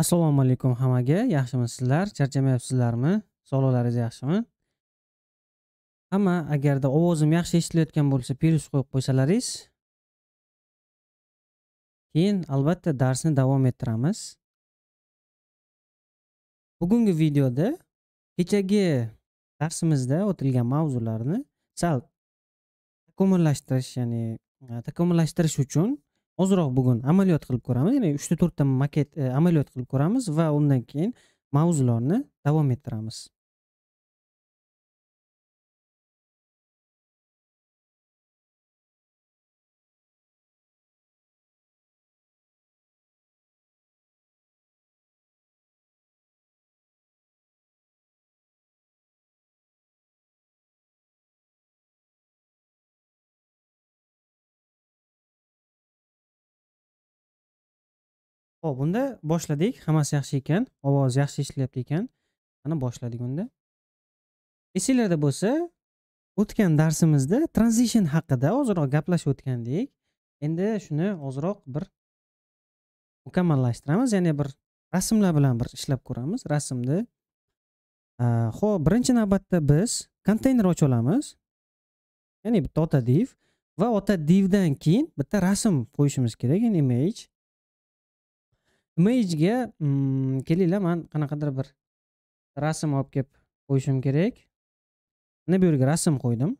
assalomu alaykum hammaga yaxshimisizlar charchamayapsizlarmi sog'liqlaringiz yaxshimi hamma agarda ovozim yaxshi eshitilayotgan bo'lsa plyus qo'yib qo'ysalaringiz keyin albatta darsni davom ettiramiz bugungi videoda kechagi darsimizda o'tilgan mavzularni sal takomillashtirish ya'ni takomillashtirish uchun ozroq bugun amaliyot qilib ko'ramiz ya'ni uchta to'rtta maket e, amaliyot qilib ko'ramiz va undan keyin mavzularni davom ettiramiz ho'p bunda boshladik. Hammasi yaxshi ekan. Ovoz yaxshi ishlayapti ekan. Mana boshladik unda. Esinglarda bo'lsa, o'tgan darsimizda transition haqida ozroq gaplashib o'tgandik. Endi shuni ozroq bir mukammallashtiramiz, ya'ni bir rasmlar bilan bir ishlab ko'ramiz. Rasmni Xo'p, birinchi navbatda biz konteyner ocha olamiz. Ya'ni bitta ota div va ota divdan keyin bitta rasm qo'yishimiz kerak, ya'ni image imijga mm, kelinglar man qanaqadir bir rasm olib kelib qo'yishim kerak mana bu yerga rasm qo'ydim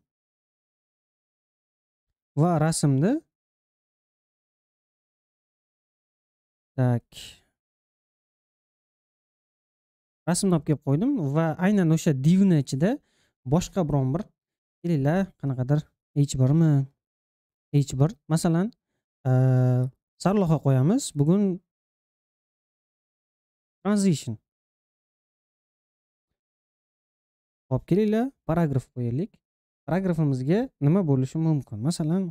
va rasmni tak rasmni olib kelib qo'ydim va aynan o'sha divni ichida boshqa biron bir kelinglar qanaqadir h birmi h bir masalan sarlavha qo'yamiz bugun transition hop kelinglar paragraf qo'yaylik paragrafimizga nima bo'lishi mumkin masalan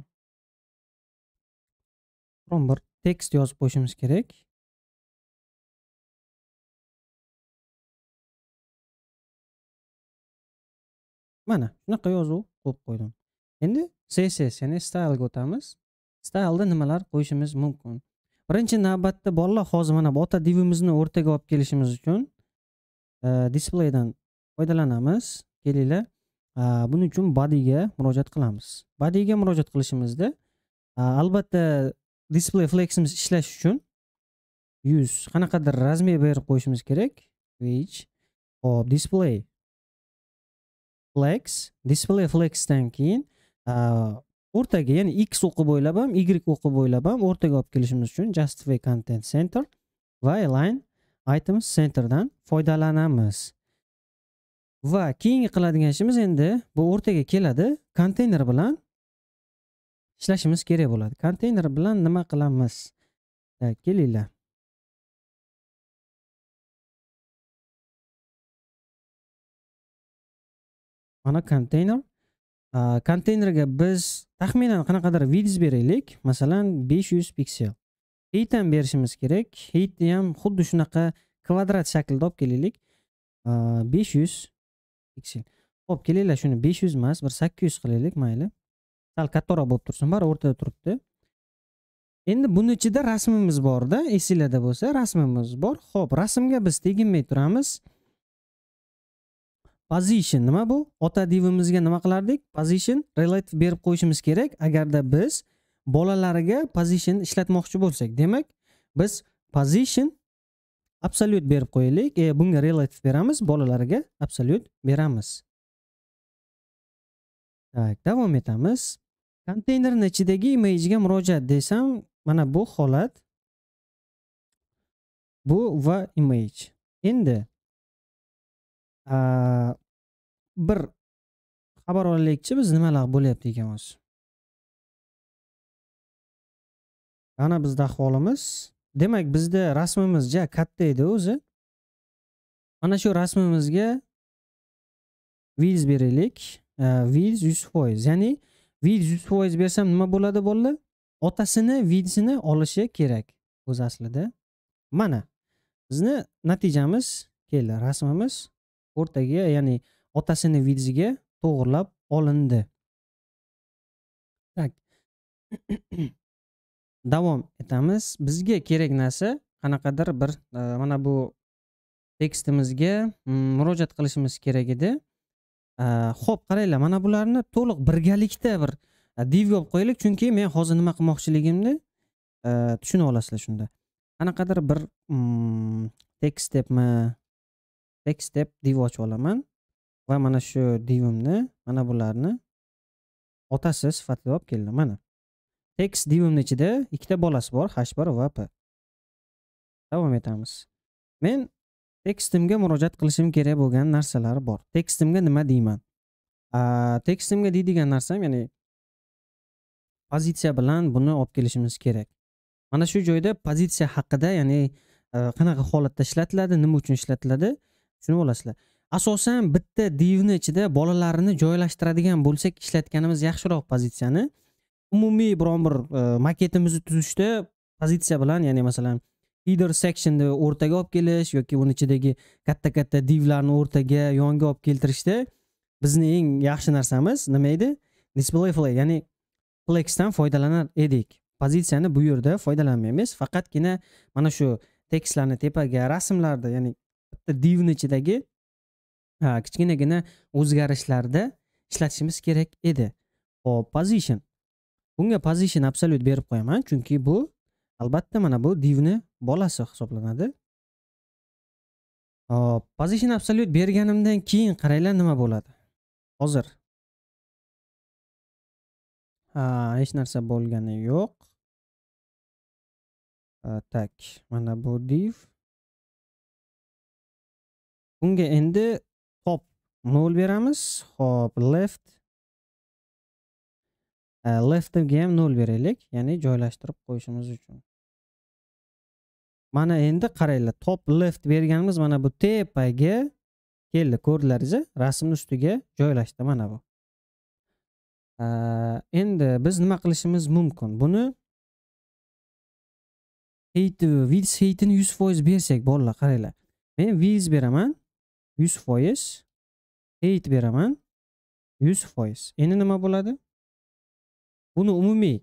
biron bir tekst yozib qo'yishimiz kerak mana shunaqa yozuv qo'yib qo'ydim endi css ya'ni ga o'tamiz stylda nimalar qo'yishimiz mumkin birinchi navbatda bolalar hozir mana bu ota divimizni o'rtaga olib kelishimiz uchun e, displeydan foydalanamiz kelinglar e, buning uchun bodyga murojaat qilamiz bodyga murojaat qilishimizda e, albatta display fleximiz ishlash uchun yuz qanaqadir razmer berib qo'yishimiz kerak which hop display flex display flexdan keyin o'rtaga ya'ni x o'qi bo'ylab ham y o'qi bo'ylab ham o'rtaga olib kelishimiz uchun justify content center va align items centerdan foydalanamiz va keyingi qiladigan ishimiz endi bu o'rtaga keladi konteyner bilan ishlashimiz kerak bo'ladi konteyner bilan nima qilamiz kelinglar mana konteyner konteynerga biz taxminan qanaqadir vids beraylik masalan 500 yuz piksel heyt ham berishimiz kerak heytni ham xuddi shunaqa kvadrat shaklda olib kelaylik besh yuz piksel ho'p kelinglar shuni besh yuz emas bir sakkiz yuz qilaylik mayli sal kattaroq bo'lib tursin bari o'rtada turibdi endi buni ichida rasmimiz borda esinglarda bo'lsa rasmimiz bor ho'p rasmga biz teginmay turamiz position nima bu ota divimizga nima qilardik position relative berib qo'yishimiz kerak agarda biz bolalariga position ishlatmoqchi bo'lsak demak biz position absolyut berib qo'yaylik e, bunga relative beramiz bolalarga absolyut beramiz так davom etamiz konteynerni ichidagi imagega murojaat desam mana bu holat bu va image endi bir xabar olaylikchi biz nimalar bo'lyapti ekan hozir ana bizni ahvolimiz demak bizda rasmimiz ja katta edi o'zi mana shu rasmimizga vils beraylik vils yuz foiz ya'ni vils yuz foiz bersam nima bo'ladi bolalar otasini vilsini olishi kerak o'zi aslida mana bizni natijamiz keldi rasmimiz o'rtaga ya'ni otasini vidziga to'g'irlab olindi так davom etamiz bizga kerak narsa qanaqadir bir e, mana bu tekstimizga mm, murojaat qilishimiz kerak edi ho'p e, qaranglar mana bularni to'liq birgalikda bir e, div olib qo'yaylik chunki men hozir nima qilmoqchiligimni e, tushuna olasizlar shunda qanaqadir bir mm, tekst debmi backstep div ochib olaman va mana shu divimni mana bularni otasi sifatida olib keldim mana text divimni ichida ikkita bolasi bor h bir va p davom etamiz men tekstimga murojaat qilishim kerak bo'lgan narsalar bor tekstimga nima deyman tekstimga deydigan narsam ya'ni pozitsiya bilan buni olib kelishimiz kerak mana shu joyda pozitsiya haqida ya'ni e, qanaqa holatda ishlatiladi nima uchun ishlatiladi tushunib olasizlar asosan bitta divni ichida bolalarini joylashtiradigan bo'lsak ishlatganimiz yaxshiroq pozitsiyani umumiy biron bir e, maketimizni tuzishda pozitsiya bilan ya'ni masalan header sectionni o'rtaga olib kelish yoki uni ichidagi katta katta divlarni o'rtaga yonga olib keltirishda bizni eng yaxshi narsamiz nima edi display flag ya'ni flexdan foydalanar edik pozitsiyani bu yerda foydalanmaymiz faqatgina mana shu tekstlarni tepaga rasmlarni ya'ni divni ichidagi kichkinagina o'zgarishlarda ishlatishimiz kerak edi hop position bunga position absolute berib qo'yaman chunki bu albatta mana bu divni bolasi hisoblanadi hop position absolute berganimdan keyin qaranglar nima bo'ladi hozir hech narsa bo'lgani yo'q tak mana bu div bunga endi top nol beramiz hop left leftga ham nol beraylik ya'ni joylashtirib qo'yishimiz uchun mana endi qaranglar top left berganimiz mana bu tepaga keldi ko'rdilaringiz rasmni ustiga joylashdi mana bu endi biz nima qilishimiz mumkin buni heyt heytini yuz foiz bersak bolalar qaranglar men viz beraman yuz foiz eight beraman yuz foiz endi nima bo'ladi buni umumiy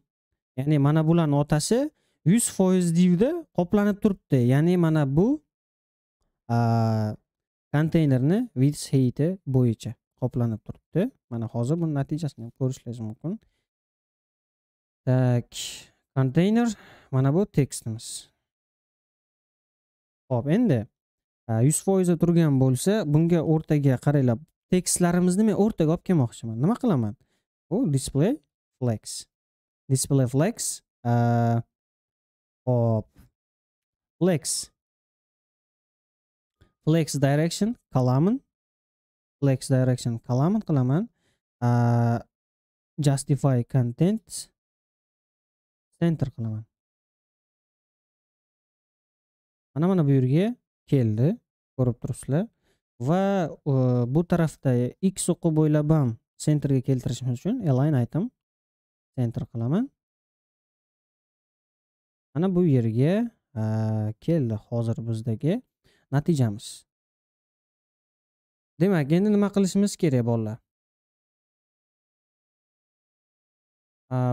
ya'ni mana bularni otasi yuz foiz divda qoplanib turibdi ya'ni mana bu konteynerni with heiti bo'yicha qoplanib turibdi mana hozir buni natijasini ko'rishingiz mumkin так konteyner mana bu tekstimiz ho'p endi yuz foizda turgan bo'lsa bunga o'rtaga qaranglar tekstlarimizni men o'rtaga olib kelmoqchiman nima qilaman u display flex display flex hop flex flex direction kolamin flex direction kolamin qilaman justify content center qilaman mana mana bu yerga keldi ko'rib turibsizlar va bu tarafda x o'qi bo'ylab ham sentrga keltirishimiz uchun align item center qilaman mana bu yerga keldi hozir bizdagi natijamiz demak endi nima qilishimiz kerak bolalar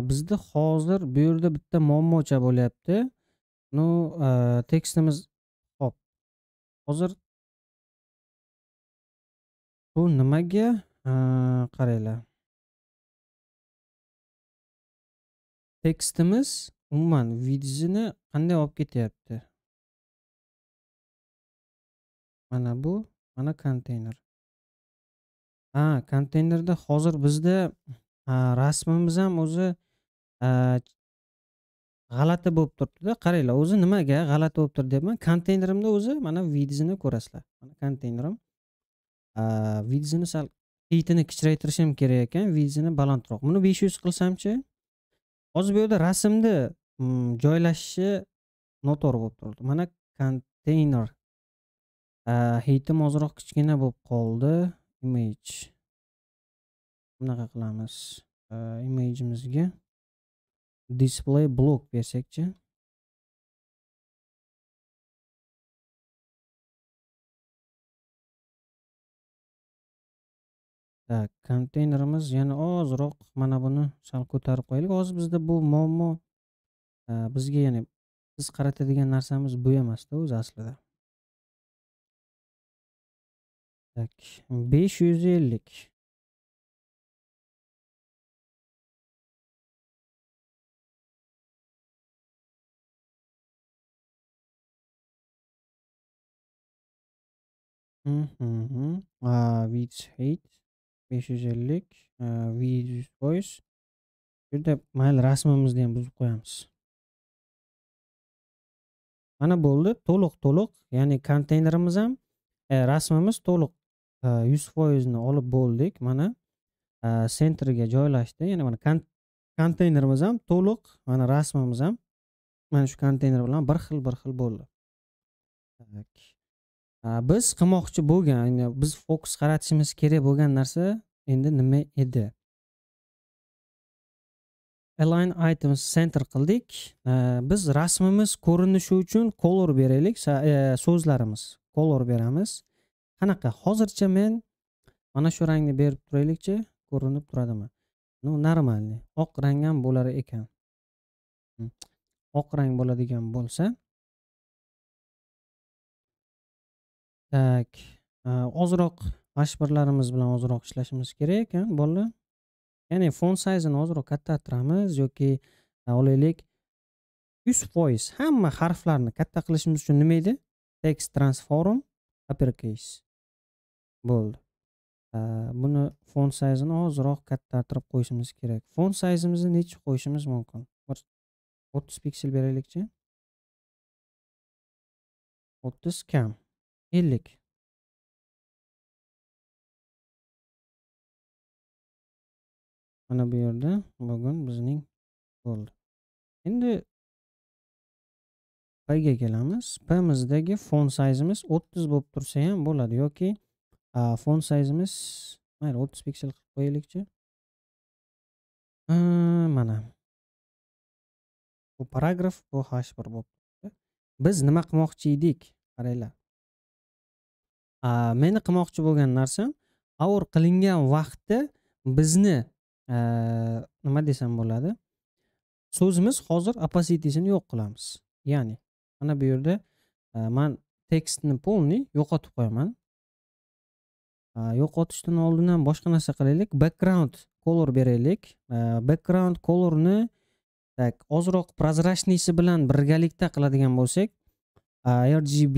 bizda hozir bu yerda bitta muammocha bo'lyapti ну текстimiz Hozir Bu nimaga? Qaranglar. Tekstimiz umuman vidzini qanday olib ketyapti? Mana bu, mana konteyner. Ha, konteynerda hozir bizda rasmimiz ham o'zi g'alati bo'lib turibdida qaranglar o'zi nimaga g'alati bo'lib turdi deyapman konteynerimda o'zi mana vidzini ko'rasizlar mana konteynerim vidzini sal keytini kichraytirishim kerak ekan vidzini balandroq buni besh yuz qilsamchi hozir bu yerda rasmni mm, joylashishi noto'g'ri bo'lib turibdi mana konteyner hitim ozroq kichkina bo'lib qoldi image bunaqa qilamiz imagimizga display block bersakchi так konteynerimiz yana ozroq mana buni sal ko'tarib qo'yaylik hozir bizda bu muammo bizga ya'ni biz qaratadigan narsamiz bu emasda o'zi aslida так besh yuz ellik Hı hı. hı. Aa, With 550 Aa, 100%. Yerda mayli rasmimizni ham buzib qo'yamiz. Mana bo'ldi, to'liq to'liq, ya'ni konteynerimiz ham e, rasmimiz to'liq e, 100% ni olib bo'ldik. Mana e, joylashdi. Ya'ni mana konteynerimiz ham to'liq, mana rasmimiz ham mana shu konteyner bilan bir xil bir xil bo'ldi. biz qilmoqchi bo'lgan biz fokus qaratishimiz kerak bo'lgan narsa endi nima edi align items center qildik biz rasmimiz ko'rinishi uchun color beraylik e, so'zlarimiz color beramiz qanaqa hozircha men mana shu rangni berib turaylikchi ko'rinib turadimi ну нормальный oq rang ham bo'lar ekan oq rang bo'ladigan bo'lsa так ozroq mashbirlarimiz bilan ozroq ishlashimiz kerak ekan bolalar ya'ni font sayzini ozroq kattartiramiz yoki e, olaylik yuz foiz hamma harflarni katta qilishimiz uchun nima edi text transform uppercase bo'ldi buni font sayzini ozroq kattartirib qo'yishimiz kerak font sayzimizni necha qo'yishimiz mumkin bir o'ttiz piksel beraylikchi o'ttiz kam ellik mana bu yerda vagon bizning bo'ldi endi payga kelamiz pamizdagi fon sayzimiz o'ttiz bo'lib tursa ham bo'ladi yoki fon sayzimiz mayli o'ttiz piksel qilib qo'yaylikchi mana bu paragraf bu h bir bo'lib biz nima qilmoqchi edik qaranglar meni qilmoqchi bo'lgan narsam aur qilingan vaqtda bizni e, nima desam bo'ladi so'zimiz hozir opositisini yo'q qilamiz ya'ni mana bu yerda e, man tekstni полный yo'qotib qo'yaman e, yo'qotishdan oldin ham boshqa narsa qilaylik background color beraylik background colorni так ozroq прозрачныйsi bilan birgalikda qiladigan bo'lsak rgb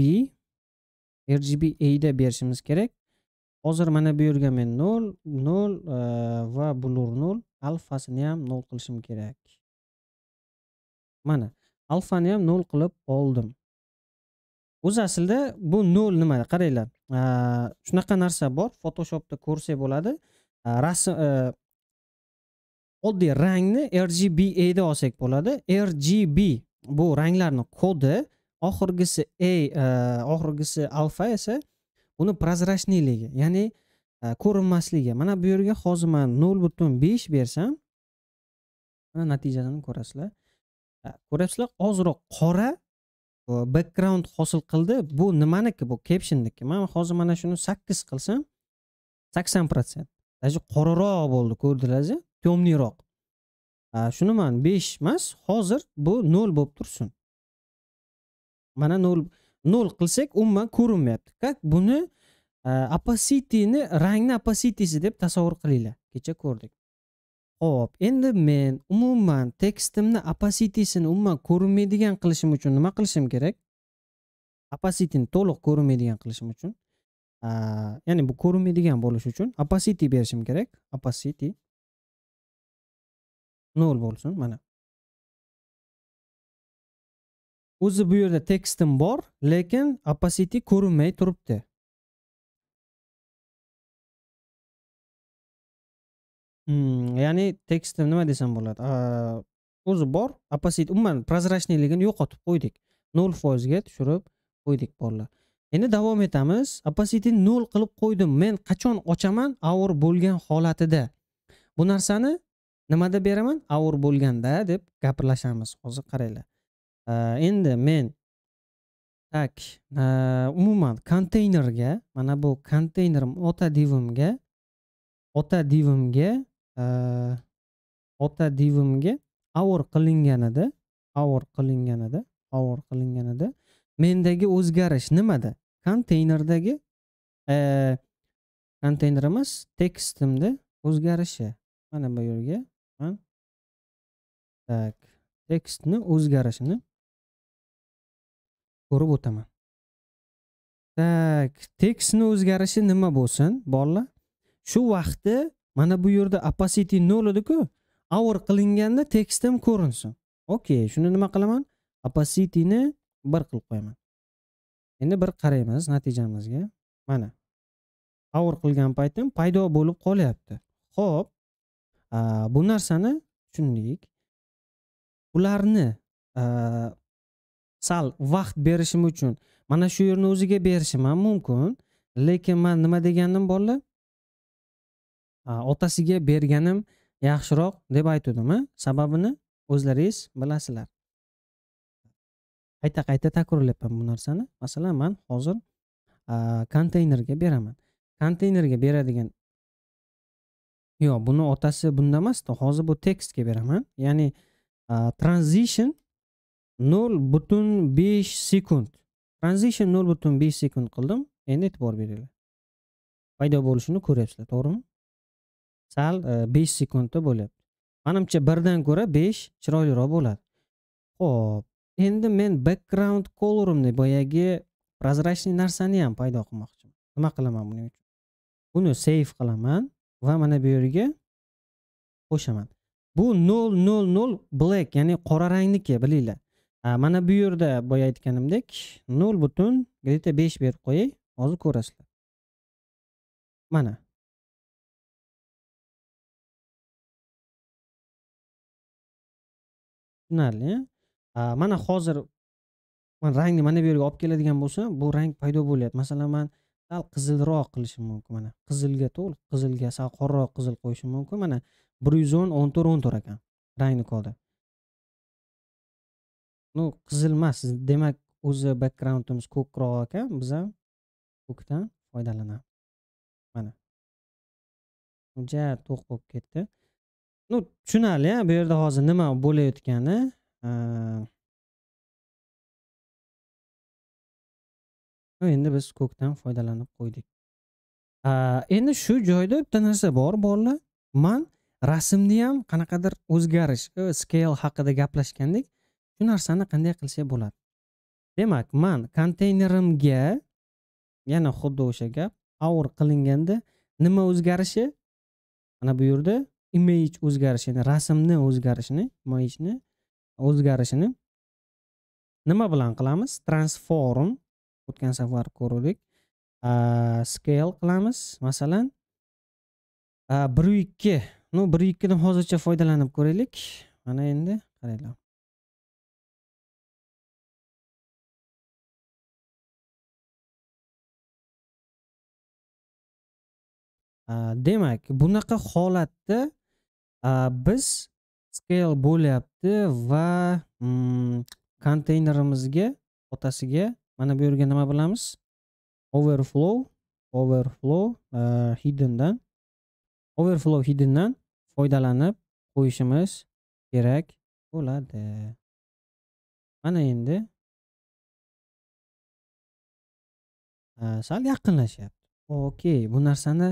rgb da berishimiz kerak hozir mana bu yerga men nol nol e, va blur nol alfasini ham nol qilishim kerak mana alfani ham nol qilib oldim o'zi aslida bu nol nima qaranglar e, shunaqa narsa bor photoshopda ko'rsak bo'ladi e, rasm oddiy rangni rgba da olsak bo'ladi rgb bu ranglarni kodi oxirgisi a e, oxirgisi alfa esa uni прозрачныйligi ya'ni e, ko'rinmasligi mana bu yerga hozir man nol butun besh bersam mana natijasini ko'rasizlar e, ko'ryapsizlar ozroq qora background hosil qildi bu nimaniki bu captionniki man hozir mana shuni sakkiz qilsam sakson protsent даже qoraroq bo'ldi ko'rdinglarzy темныйroq shuni man besh emas hozir bu nol bo'lib tursin mana nol nol qilsak umuman ko'rinmayapti как buni e, opacitini rangni opacitisi deb tasavvur qilinglar kecha ko'rdik ho'p endi men umuman tekstimni opacitisini umuman ko'rinmaydigan qilishim uchun nima qilishim kerak opacitini to'liq ko'rinmaydigan qilishim uchun e, ya'ni bu ko'rinmaydigan bo'lishi uchun opacity berishim kerak opacity nol bo'lsin mana o'zi bu yerda tekstim bor lekin opacity ko'rinmay turibdi hmm, ya'ni tekstim nima desam bo'ladi o'zi bor opacity umuman прозрачныйligini yo'qotib qo'ydik nol foizga tushirib qo'ydik bolalar endi davom etamiz opacity nol qilib qo'ydim men qachon ochaman aur bo'lgan holatida bu narsani nimada beraman aur bo'lganda deb gapirlashamiz hozir qaranglar endi э, men так umuman konteynerga mana bu konteynerim ota divimga ota divimga ota divimga avor qilinganida avor qilinganida avor qilinganida mendagi o'zgarish nimada konteynerdagi konteyner emas tekstimni o'zgarishi mana bu yerga man так tekstni o'zgarishini ko'rib o'taman так tekstni o'zgarishi nima bo'lsin bolalar shu vaqtda mana bu yerda opacity nol ediku avr qilinganda tekstim ko'rinsin okey shuni nima qilaman opacityni bir qilib qo'yaman endi bir qaraymiz natijamizga mana avr qilgan paytim paydo bo'lib qolyapti ho'p bu narsani tushundik ularni sal vaqt berishim uchun mana shu yerni o'ziga berishim ham mumkin lekin man nima degandim bolalar otasiga berganim yaxshiroq deb aytuvdim sababini o'zlaringiz bilasizlar qayta qayta takrorlayapman bu narsani masalan man hozir konteynerga beraman konteynerga beradigan yo'q buni otasi bunda emasda hozir bu tekstga beraman ya'ni transition nol butun besh sekund transition nol butun besh sekund qildim endi e'tibor beringlar paydo bo'lishini ko'ryapsizlar to'g'rimi sal e, besh sekundda bo'lyapti manimcha birdan ko'ra besh chiroyliroq bo'ladi ho'p endi men background colorimni boyagi прозрачный narsani ham paydo qilmoqchiman nima qilaman buning uchun buni save qilaman va mana bu yerga qo'shaman bu 000 black ya'ni qora rangniki bilinglar mana bu yerda boya aytganimdek nol butun bitta besh berib qo'yay hozir ko'rasizlar mana tushunarli mana hozir man rangni mana bu yerga olib keladigan bo'lsam bu rang paydo bo'lyapti masalan man sal qizilroq qilishim mumkin mana qizilga to'liq qizilga sal qorroq qizil qo'yishim mumkin mana bir yuz o'n o'n to'rt o'n to'rt ekan rangni kodi ну qizil emas demak o'zi backgroundimiz ko'kroq ekan biz ham ko'kdan foydalanamiz mana uncha to'q bo'lib ketdi ну tushunarli bu yerda hozir nima bo'layotgani endi biz ko'kdan foydalanib qo'ydik endi shu joyda bitta narsa bor bolalar man rasmni ham qanaqadir o'zgarish scale haqida gaplashgandik shu narsani qanday qilsak bo'ladi demak man konteynerimga yana xuddi o'sha gap avr qilinganda nima o'zgarishi mana bu yerda image o'zgarishi ya'ni rasmni o'zgarishini imageni o'zgarishini nima bilan qilamiz transform o'tgan safar ko'rdik scale qilamiz masalan bir ikki ну bir ikkidan hozircha foydalanib ko'raylik mana endi qaranglar demak bunaqa holatda biz scale bo'lyapti va konteynerimizga otasiga mana bu yerga nima bilamiz overflow overflow hiddendan overflow hiddendan foydalanib qo'yishimiz kerak bo'ladi mana endi sal yaqinlashyapti okey bu narsani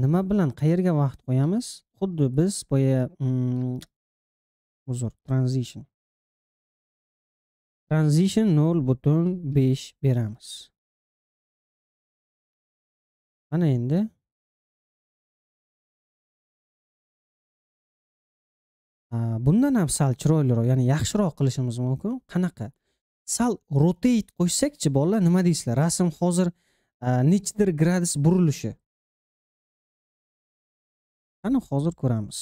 nima bilan qayerga vaqt qo'yamiz xuddi biz boya mm, uzr transition transition nol butun besh beramiz mana endi bundan ham sal chiroyliroq ya'ni yaxshiroq qilishimiz mumkin qanaqa sal rotate qo'ysakchi bolalar nima deysizlar rasm hozir nechidir gradus burilishi qani hozir ko'ramiz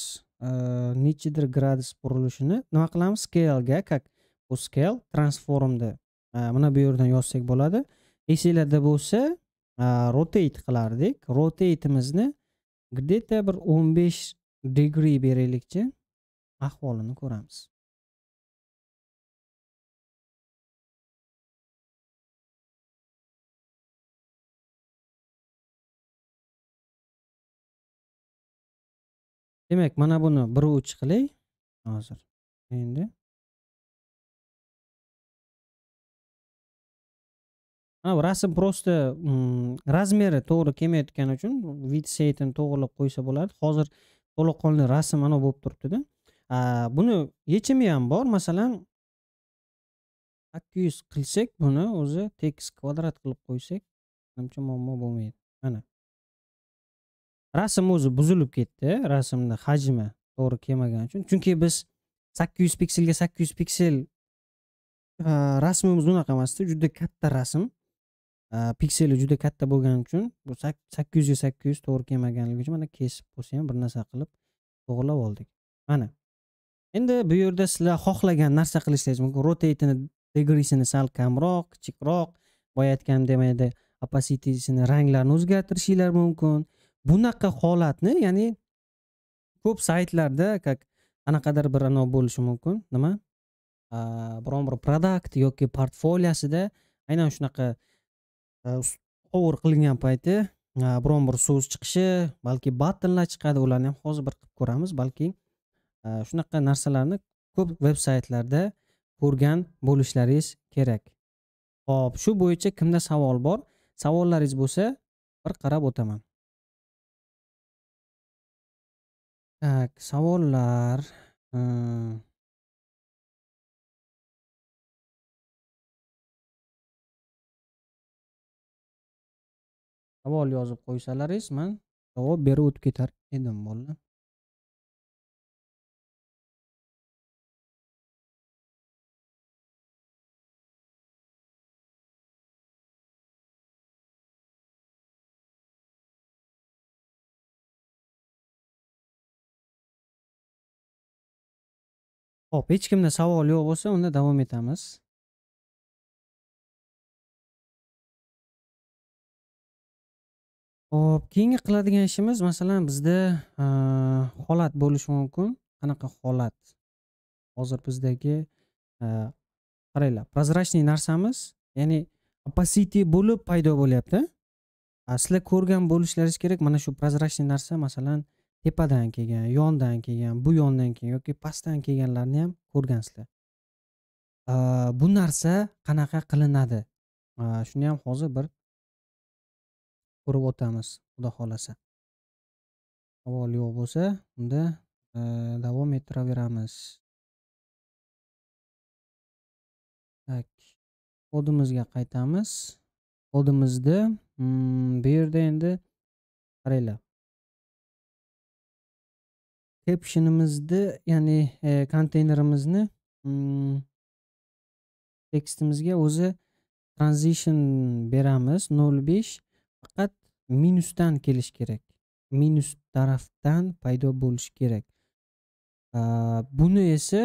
nechidir gradus burilishini nima qilamiz scale'ga как bu scale transformni mana bu yerdan yozsak bo'ladi esinglarda bo'lsa rotate qilardik rotateimizni где то bir o'n besh degree beraylikchi ahvolini ko'ramiz demak mana buni bir uch qilay hozir endi ana rasm просто mm, razmeri to'g'ri kelmayotgani uchun vid setini to'g'irlab qo'ysa bo'ladi hozir to'laqonli rasm mana bo'lib turibdida buni yechimi ham bor masalan sakkiz yuz qilsak buni o'zi tekis kvadrat qilib qo'ysak manimcha muammo bo'lmaydi mana rasm o'zi buzilib ketdi rasmni hajmi to'g'ri kelmagani uchun chunki biz sakkiz yuz pikselga sakkiz yuz piksel e, rasmimiz unaqa emasda juda katta rasm e, pikseli juda katta bo'lgani uchun bu sakkiz yuzga sakkiz yuz to'g'ri kelmaganligi uchun mana kesib bo'lsa ham bir narsa qilib to'g'irlab oldik mana endi bu yerda sizlar xohlagan narsa qilishingiz mumkin rotatini degrisini sal kamroq kichikroq boya aytganimdek mana yerda ranglarini o'zgartirishinglar mumkin bunaqa holatni ya'ni ko'p saytlarda как anaqadir bir anavi bo'lishi mumkin nima biron bir produkt yoki portfoliyasida aynan shunaqa over qilingan payti biron bir so'z chiqishi balki battonlar chiqadi ularni ham hozir bir qilib ko'ramiz balki shunaqa narsalarni ko'p veb saytlarda ko'rgan bo'lishlaringiz kerak ho'p shu bo'yicha kimda savol bor savollaringiz bo'lsa bir qarab o'taman Tak, savollar. Savol yozib qo'ysalaringiz, men javob berib o'tib ketar edim, bolam. ho'p hech kimda savol yo'q bo'lsa unda davom etamiz ho'p keyingi qiladigan ishimiz masalan bizda holat bo'lishi mumkin qanaqa holat hozir bizdagi qaranglar прозрачный narsamiz ya'ni opacity bo'lib paydo bo'lyapti sizlar ko'rgan bo'lishlaringiz kerak mana shu прозрачный narsa masalan tepadan kelgan yondan kelgan bu yondan kelgan yoki pastdan kelganlarni ham ko'rgansizlar bu narsa qanaqa qilinadi shuni ham hozir bir ko'rib o'tamiz xudo xohlasa savol yo'q bo'lsa unda e, davom ettiraveramiz tak kodimizga qaytamiz kodimizda hmm, bu yerda endi qaranglar captionimizni ya'ni konteynerimizni e, hmm. tekstimizga o'zi transition beramiz 0.5 faqat minusdan kelishi kerak minus tarafdan paydo bo'lishi kerak buni esa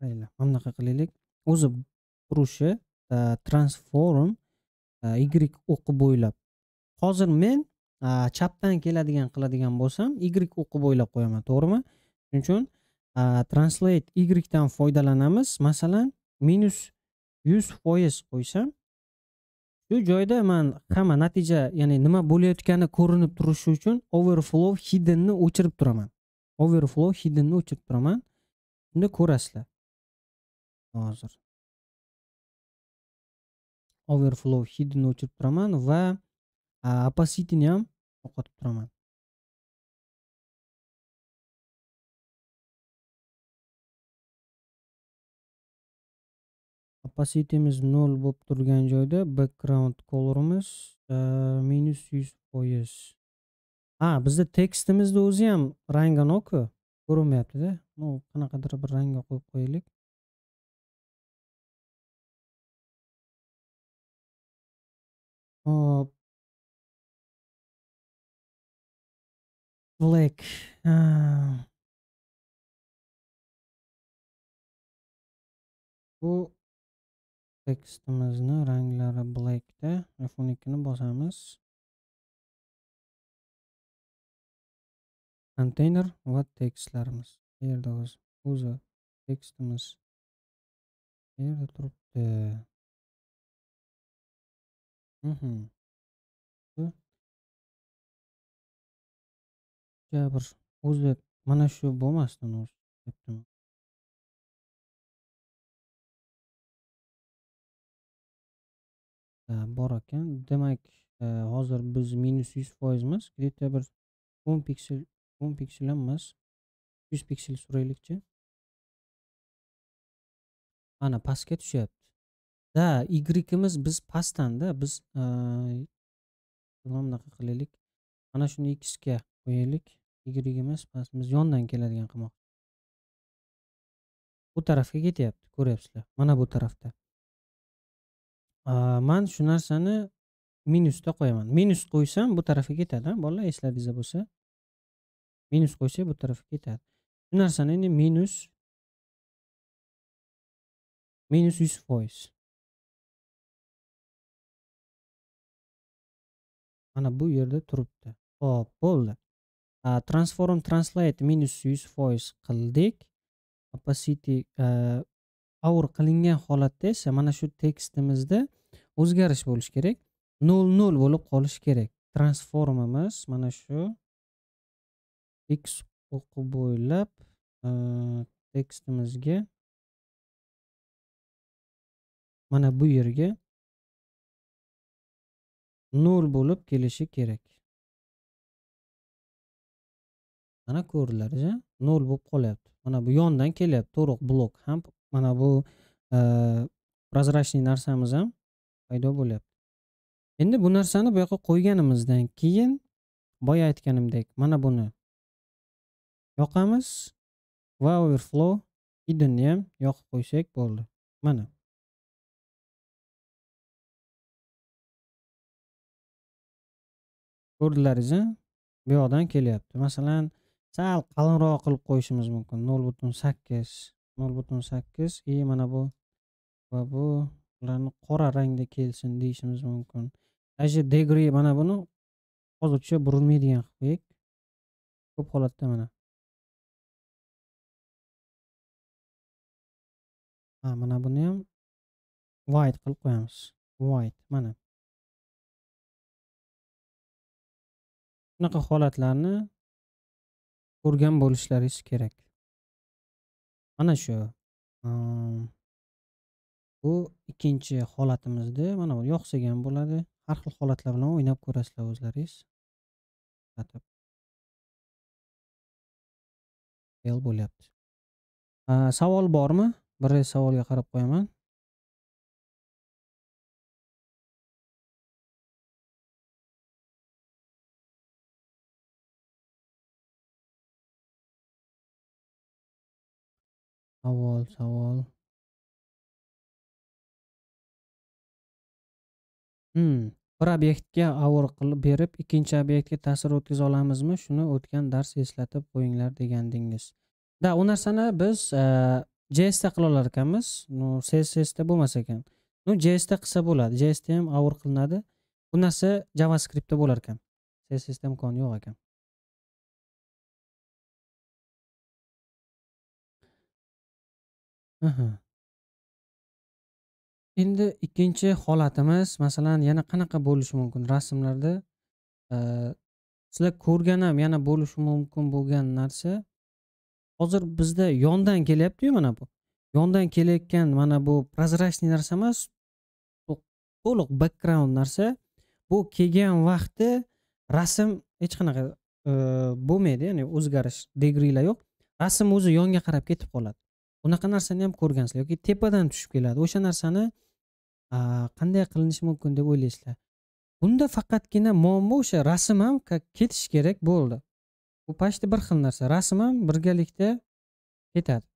mana bunaqa qilaylik o'zi turishi transform y o'qi bo'ylab hozir men chapdan keladigan qiladigan bo'lsam y o'qi bo'ylab qo'yaman to'g'rimi shuning uchun translate y dan foydalanamiz masalan minus yuz foiz qo'ysam shu joyda man hamma natija ya'ni nima bo'layotgani ko'rinib turishi uchun overflow hiddenni o'chirib turaman overflow hiddenni o'chirib turaman shunda ko'rasizlar hozir overflow hiddenni o'chirib turaman va oppositini ham yo'qotib turaman opacitimiz nol bo'lib turgan joyda background colorimiz minus yuz foiz ha bizda tekstimizni o'zi ham ranganoku ko'rinmayaptida ну qanaqadir bir rangga qo'yib qo'yaylik hop Moleque. Uh... Bu tekstimizni ranglari blackda F12 ni bosamiz. Konteyner va tekstlarimiz. Bu yerda o'zi o'zi tekstimiz qayerda yerda turibdi. Mhm. Oktyabr, o'zbek mana shu bo'lmasdan debdim bor ekan demak e, hozir biz minus yuz foizmiz где bir o'n piksel o'n piksel ham emas yuz piksel so'raylikchi ana pastga tushyapti да yimiz biz pastdanda biz bunaqa e, qilaylik mana shuni xga qo'yaylik yugurigimiz pastimiz yondan keladigan qilmoq bu tarafga ketyapti ko'ryapsizlar mana bu tarafda man shu narsani minusda qo'yaman minus qo'ysam bu tarafga ketadi bolalar eslaringizda bo'lsa minus qo'ysak bu tarafga ketadi shu narsani endi minus minus yuz foiz mana bu yerda turibdi ho'p bo'ldi transform translate minus yuz foiz qildik opacity power qilingan holatda esa mana shu tekstimizda o'zgarish bo'lishi kerak nol nol bo'lib qolishi kerak transformimiz mana shu x o'qi bo'ylab e, tekstimizga mana bu yerga nol bo'lib kelishi kerak mana ko'ringlarchi nol bo'lib qolyapti mana bu yondan kelyapti to'riq blok ham mana bu e, прозрачный narsamiz ham paydo bo'lyapti endi bu narsani bu yoqqa qo'yganimizdan keyin boya aytganimdek mana buni yoqamiz va overflow hiddenni ham yoqib qo'ysak bo'ldi mana ko'rdilaringiz bu yoqdan kelyapti masalan sal qalinroq qilib qo'yishimiz mumkin nol butun sakkiz nol butun sakkiz и mana bu va bu ularni qora rangda kelsin deyishimiz mumkin даже degri mana buni hozircha burilmaydigan qilib qo'yik ko'p holatda mana ha mana buni ham white qilib qo'yamiz white mana shunaqa holatlarni ko'rgan bo'lishlaringiz kerak mana shu ehm, bu ikkinchi holatimizda mana bu yoqsak ham bo'ladi har xil holatlar bilan o'ynab ko'rasizlar o'zlaringiz bo'lyapti savol bormi bir savolga qarab qo'yaman savol savol Hmm, bir obyektga avor qilib berib, ikkinchi obyektga ta'sir o'tkaza olamizmi? Shuni o'tgan dars eslatib qo'yinglar degandingiz. Da, u narsani biz e, JS da qila olar ekanmiz. No, CSS da bo'lmas ekan. ну JS da qilsa bo'ladi. JS da ham avor qilinadi. Bu narsa JavaScriptda bo'lar ekan. CSS da imkoni yo'q ekan. Endi ikkinchi holatimiz, masalan, yana qanaqa bo'lishi mumkin rasmlarda? sizlar ko'rgan ham yana bo'lishi mumkin bo'lgan narsa, hozir bizda yondan kelyapti-yu mana bu. Yondan kelayotgan mana bu прозрачный narsa emas, to'liq background narsa. Bu kelgan vaqti rasm hech qanaqa, bo'lmaydi, ya'ni o'zgarish, degrilar yo'q. Rasm o'zi yonga qarab ketib qoladi. bunaqa narsani ham ko'rgansizlar yoki tepadan tushib keladi o'sha narsani qanday qilinishi mumkin deb o'ylaysizlar bunda faqatgina muammo o'sha rasm ham ketishi kerak bo'ldi bu почти bir xil narsa rasm ham birgalikda ketadi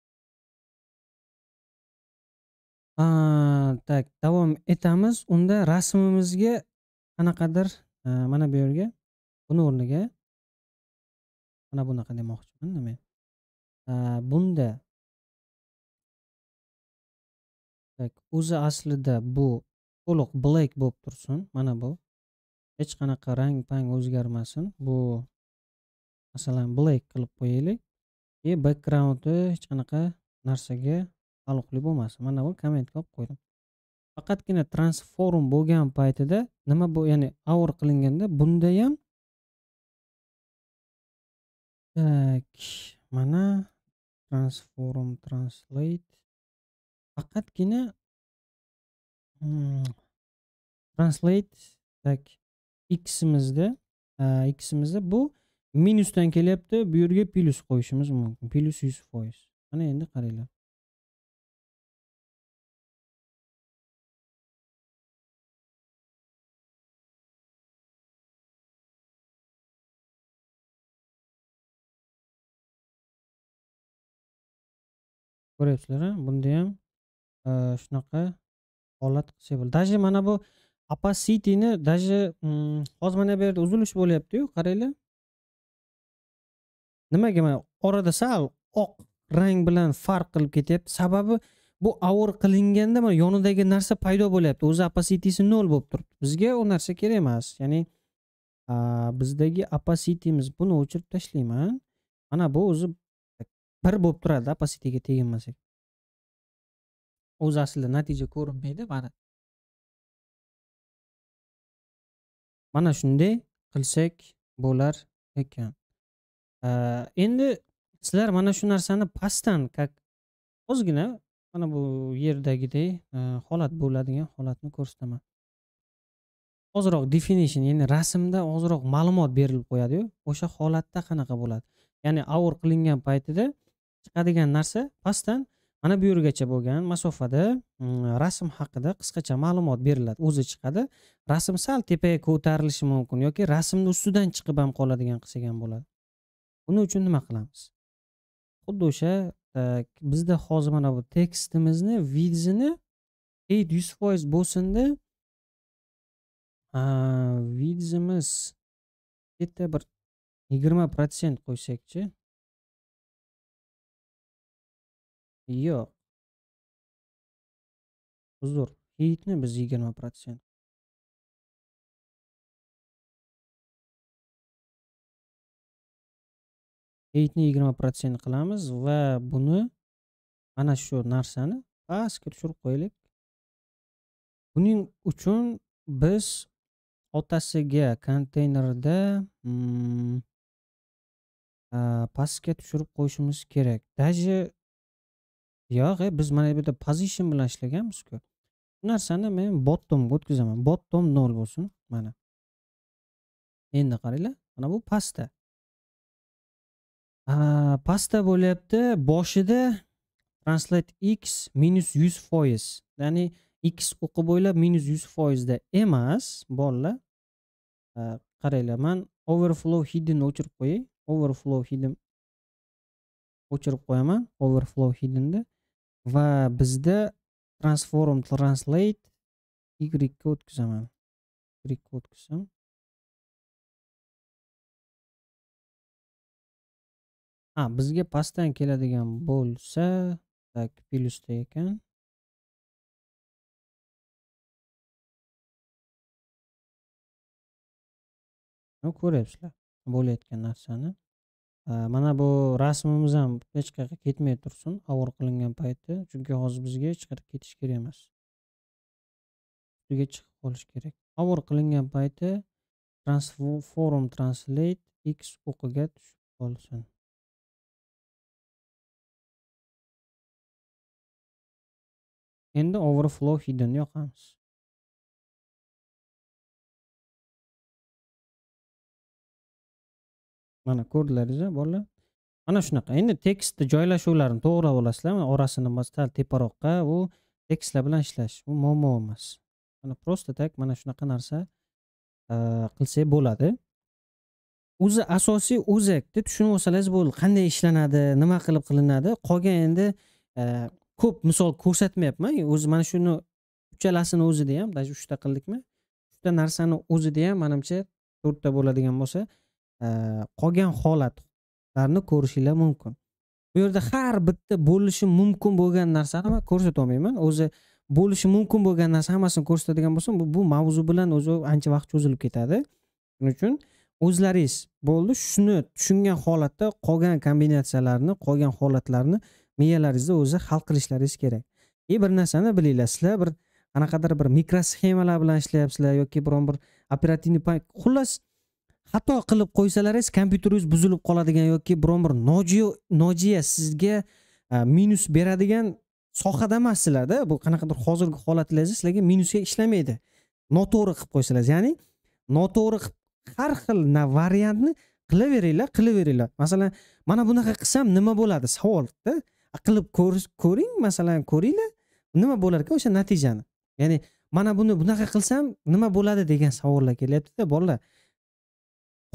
так davom etamiz unda rasmimizga qanaqadir mana bu yerga buni o'rniga mana bunaqa demoqchiman men bunda o'zi aslida bu to'liq black bo'lib tursin mana bu hech qanaqa rang pang o'zgarmasin bu masalan black qilib qo'yaylik и backgroundi hech qanaqa narsaga taalluqli bo'lmasin mana bu kommentga qilib qo'ydim faqatgina transform bo'lgan paytida nima bu ya'ni aur qilinganda bunda ham mana transform translate Faqatgina translate tak x imizda x imizda bu minusdan kelyapti bu yerga plyus qo'yishimiz mumkin plyus yuz foiz mana endi qaranglar ko'ryapsizlar bunda ham shunaqa holat qilsa bo'ladi даже mana bu opacityni даже hozir mana bu yerda uzilish bo'lyaptiyu qaranglar nimaga mana orada sal oq rang bilan farq qilib ketyapti sababi bu avor qilinganda mana yonidagi narsa paydo bo'lyapti o'zi opacitysi nol bo'lib turibdi bizga u narsa kerak emas ya'ni bizdagi opacitymiz buni o'chirib tashlayman mana bu o'zi bir bo'lib turadi opacityga teginmasak o'zi aslida natija ko'rinmaydi mana mana shunday qilsak bo'lar ekan endi sizlar mana shu narsani pastdan как ozgina mana bu yerdagiday holat bo'ladigan holatni ko'rsataman ozroq definition ya'ni rasmda ozroq ma'lumot berilib qo'yadiyu o'sha holatda qanaqa bo'ladi ya'ni aur qilingan paytida chiqadigan narsa pastdan mana bu yergacha bo'lgan masofada mm, rasm haqida qisqacha ma'lumot beriladi o'zi chiqadi rasm sal tepaga ko'tarilishi mumkin yoki rasmni ustidan chiqib ham qoladigan qilsak ham bo'ladi buning uchun nima qilamiz xuddi o'sha e, bizda hozir mana bu tekstimizni vidzini eight yuz foiz bo'lsinda vidzimiz bitta bir yigirma protsent qo'ysakchi yo'q uzr hidni biz yigirma protsent heytni yigirma protsent qilamiz va buni mana shu narsani pastga tushirib qo'yaylik buning uchun biz otasiga konteynerda pastga tushirib qo'yishimiz kerak даже yo'q e biz mana bu yerda position bilan ishlaganmizku bu narsani men bottomga o'tkazaman bottom nol bo'lsin mana endi qaranglar mana bu pastda pastda bo'lyapti boshida translate x minus yuz foiz ya'ni x o'qib o'ylab minus yuz foizda emas bolalar qaranglar man overflow hiddenni o'chirib qo'yay overflow hidden o'chirib qo'yaman overflow hiddenni va bizda transform translate y ga o'tkazaman y ga o'tkazsam ha bizga pastdan keladigan bo'lsa так plyusda ekan ko'ryapsizlar bo'layotgan narsani Э, mana bu rasmimiz ham hech qayerga ketmay tursin havor qilingan payti chunki hozir bizga hech qayerga ketish kerak emas ustiga chiqib qolish kerak havor qilingan payti transform translate x o'qiga tushib qolsin endi overflow hidini yoqamiz mana ko'rdilaringizmi bolalar mana shunaqa endi tekstni joylashuvlarini to'g'irlab olasizlar mana orasini sal teparoqqa u tekstlar bilan ishlash u muammo emas mana просто так mana shunaqa narsa e, qilsak bo'ladi o'zi asosiy o'zakni tushunib olsalaringiz bo'ldi qanday ishlanadi nima qilib qilinadi qolgan endi e, ko'p misol ko'rsatmayapman o'zi mana shuni uchalasini o'zida ham даже uchta qildikmi uchta narsani o'zida ham manimcha to'rtta bo'ladigan bo'lsa Э, qolgan holatlarni ko'rishinglar mumkin bu yerda har bitta bo'lishi mumkin bo'lgan narsani man ko'rsatolmayman o'zi bo'lishi mumkin bo'lgan narsa hammasini ko'rsatadigan bo'lsam bu, bu mavzu bilan o'zi ancha vaqt cho'zilib ketadi shuning uchun o'zlaringiz bo'ldi shuni tushungan holatda qolgan kombinatsiyalarni qolgan holatlarni miyalaringizda o'zi hal qilishlaringiz kerak и bir narsani bilinglar sizlar bir anaqadir bir mikrosxemalar bilan ishlayapsizlar yoki biron bir operativniy xullas xato qilib qo'ysalaringiz kompyuteringiz buzilib qoladigan yoki biron bir nojiya sizga e, minus beradigan sohada emassizlarda bu qanaqadir hozirgi holatlaringiz sizlarga minusga ishlamaydi noto'g'ri qilib qo'ysangiz ya'ni noto'g'ri har xil variantni qilaveringlar qilaveringlar masalan mana bunaqa qilsam nima bo'ladi savolda qilib ko'ring masalan ko'ringlar nima bo'lar ekan o'sha natijani ya'ni mana buni bunaqa qilsam nima bo'ladi degan savollar kelyaptida bolalar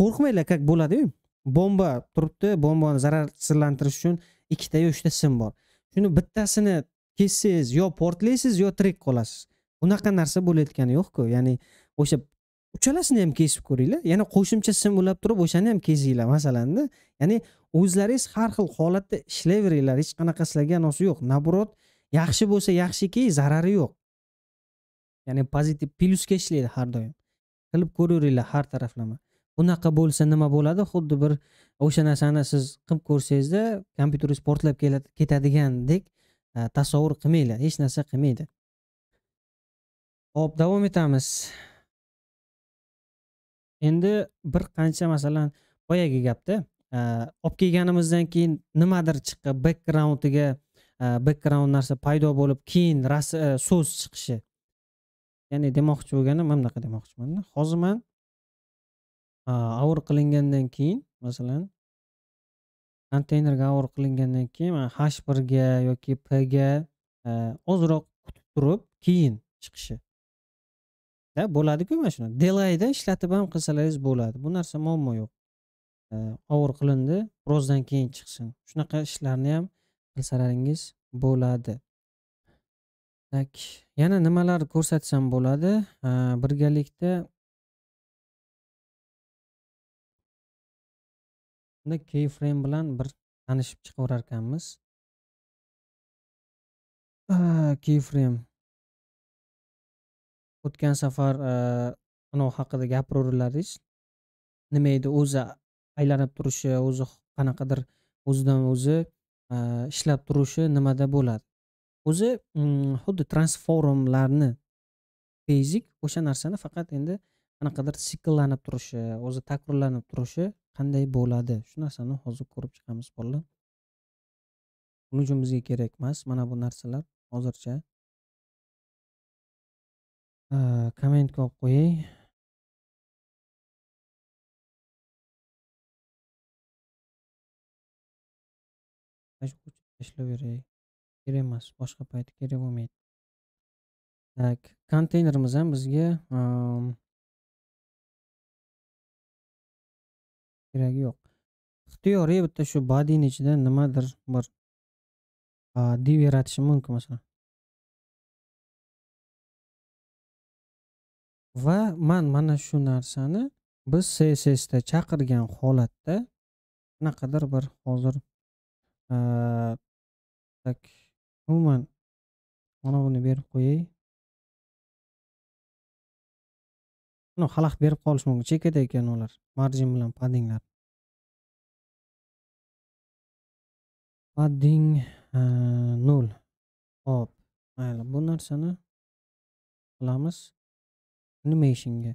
qo'rqmanglar как bo'ladiyu bomba turibdi bombani zararsizlantirish uchun ikkita yo uchta sim bor shuni bittasini kessangiz yo portlaysiz yo tirik qolasiz unaqa narsa bo'layotgani yo'qku ya'ni o'sha uchalasini ham kesib ko'ringlar yana qo'shimcha sim ulab turib o'shani ham kesinglar masalanda ya'ni o'zlaringiz har xil holatda ishlayveringlar hech qanaqa sizlarga anosi yo'q наоборот yaxshi bo'lsa yaxshiki zarari yo'q ya'ni pozitiv plyusga ishlaydi har doim qilib ko'raveringlar har taraflama bunaqa bo'lsa nima bo'ladi xuddi bir o'sha narsani siz qilib ko'rsangizda kompyuteringiz portlab ketadigandek e, tasavvur qilmanglar hech narsa qilmaydi hop davom etamiz endi bir qancha masalan boyagi gapda e, olib kelganimizdan keyin nimadir chiqib backgroundiga e, background narsa paydo bo'lib keyin so'z chiqishi ya'ni demoqchi bo'lganim mana bunaqa demoqchimanda hozir man avor qilingandan keyin masalan konteynerga avor qilingandan keyin mana h birga yoki p ga ozroq kutib turib keyin chiqishi bo'ladiku mana shuni delayda ishlatib ham qilsalaringiz bo'ladi bu narsa muammo yo'q ovur qilindi birozdan keyin chiqsin shunaqa ishlarni ham qilsalaringiz bo'ladi yana nimalar ko'rsatsam bo'ladi birgalikda unda keyframe bilan bir tanishib chiqaverar ekanmiz keyframe o'tgan safar anavi haqida gapiraverlaringiz nima edi o'zi aylanib turishi o'zi qanaqadir o'zidan o'zi ishlab turishi nimada bo'ladi o'zi mm, xuddi transformlarni basic o'sha narsani faqat endi qanaqadir sikllanib turishi o'zi takrorlanib turishi qanday bo'ladi shu narsani hozir ko'rib chiqamiz bolalar buni uchun bizga kerak emas mana bu narsalar hozircha kommentga olib qo'yay tashlayveray kerak emas boshqa payt kerak bo'lmaydi konteynerimiz ham bizga ehm, keragi yo'q ixtiyoriy bitta shu badiyni ichida nimadir bir div yaratishi mumkin masalan va man mana shu narsani biz cssda chaqirgan holatda qanaqadir bir hozir так umuman mana buni berib qo'yay xalaqit berib qolishi mumkin chekkada ekan ular margin bilan paddinglar padding nol hop mayli bu narsani qilamiz nima ishinga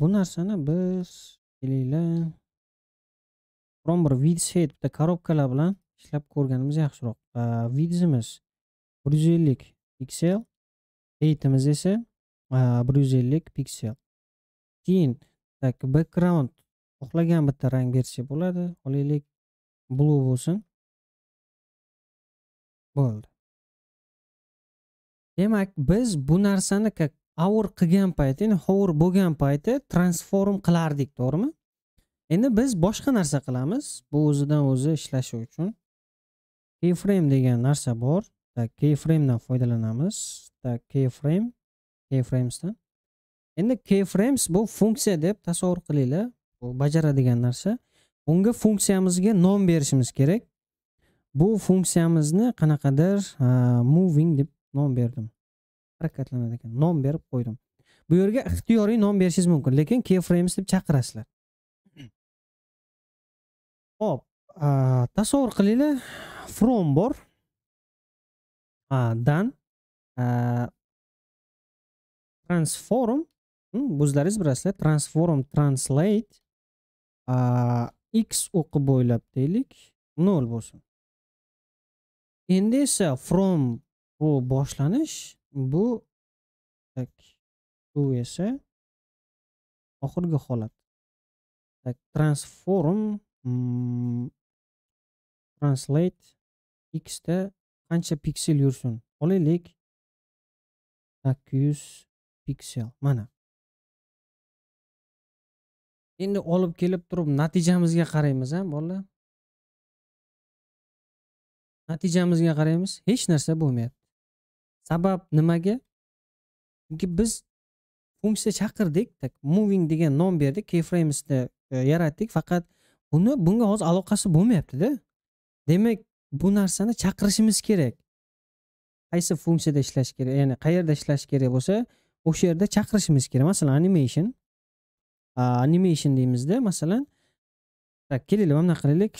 bu narsani biz kelinglar biron bir vidset bitta korobkalar bilan ishlab ko'rganimiz yaxshiroq vidzimiz bir yuz ellik piksel peytimiz esa bir yuz ellik piksel keyin так background xohlagan bitta rang bersak bo'ladi olaylik blue bo'lsin bo'ldi demak biz bu narsani как our qilgan payti ya'ni hover bo'lgan payti transform qilardik to'g'rimi endi biz boshqa narsa qilamiz bu o'zidan o'zi ishlashi uchun keyframe degan narsa bor tak keyframedan foydalanamiz tak keyframe keyframesdan endi keyframes bu funksiya deb tasavvur qilinglar bu bajaradigan narsa unga funksiyamizga nom berishimiz kerak bu funksiyamizni qanaqadir moving deb nom berdim harakatlanadi ekan nom berib qo'ydim bu yerga hm. ixtiyoriy nom berishingiz mumkin lekin keyframes deb chaqirasizlar hop hm. tasavvur qilinglar from bor dan transform o'zlaringiz bilasizlar transform translate x o'qib bo'ylab deylik nol bo'lsin endi esa from bu boshlanish bu bu esa oxirgi holat transform mm, translate xda qancha piksel yursin olaylik sakkiz yuz piksel mana endi olib kelib turib natijamizga qaraymiz a bolalar natijamizga qaraymiz hech narsa bo'lmayapti sabab nimaga chunki biz funksiya chaqirdik так moving degan nom berdik keyframesni e, yaratdik faqat buni bunga hozir aloqasi bo'lmayaptida demak bu narsani chaqirishimiz kerak qaysi funksiyada ishlash kerak ya'ni qayerda ishlash kerak bo'lsa o'sha yerda chaqirishimiz kerak masalan animation animation deymizda masalan kelaylik mana bunaqa qilaylik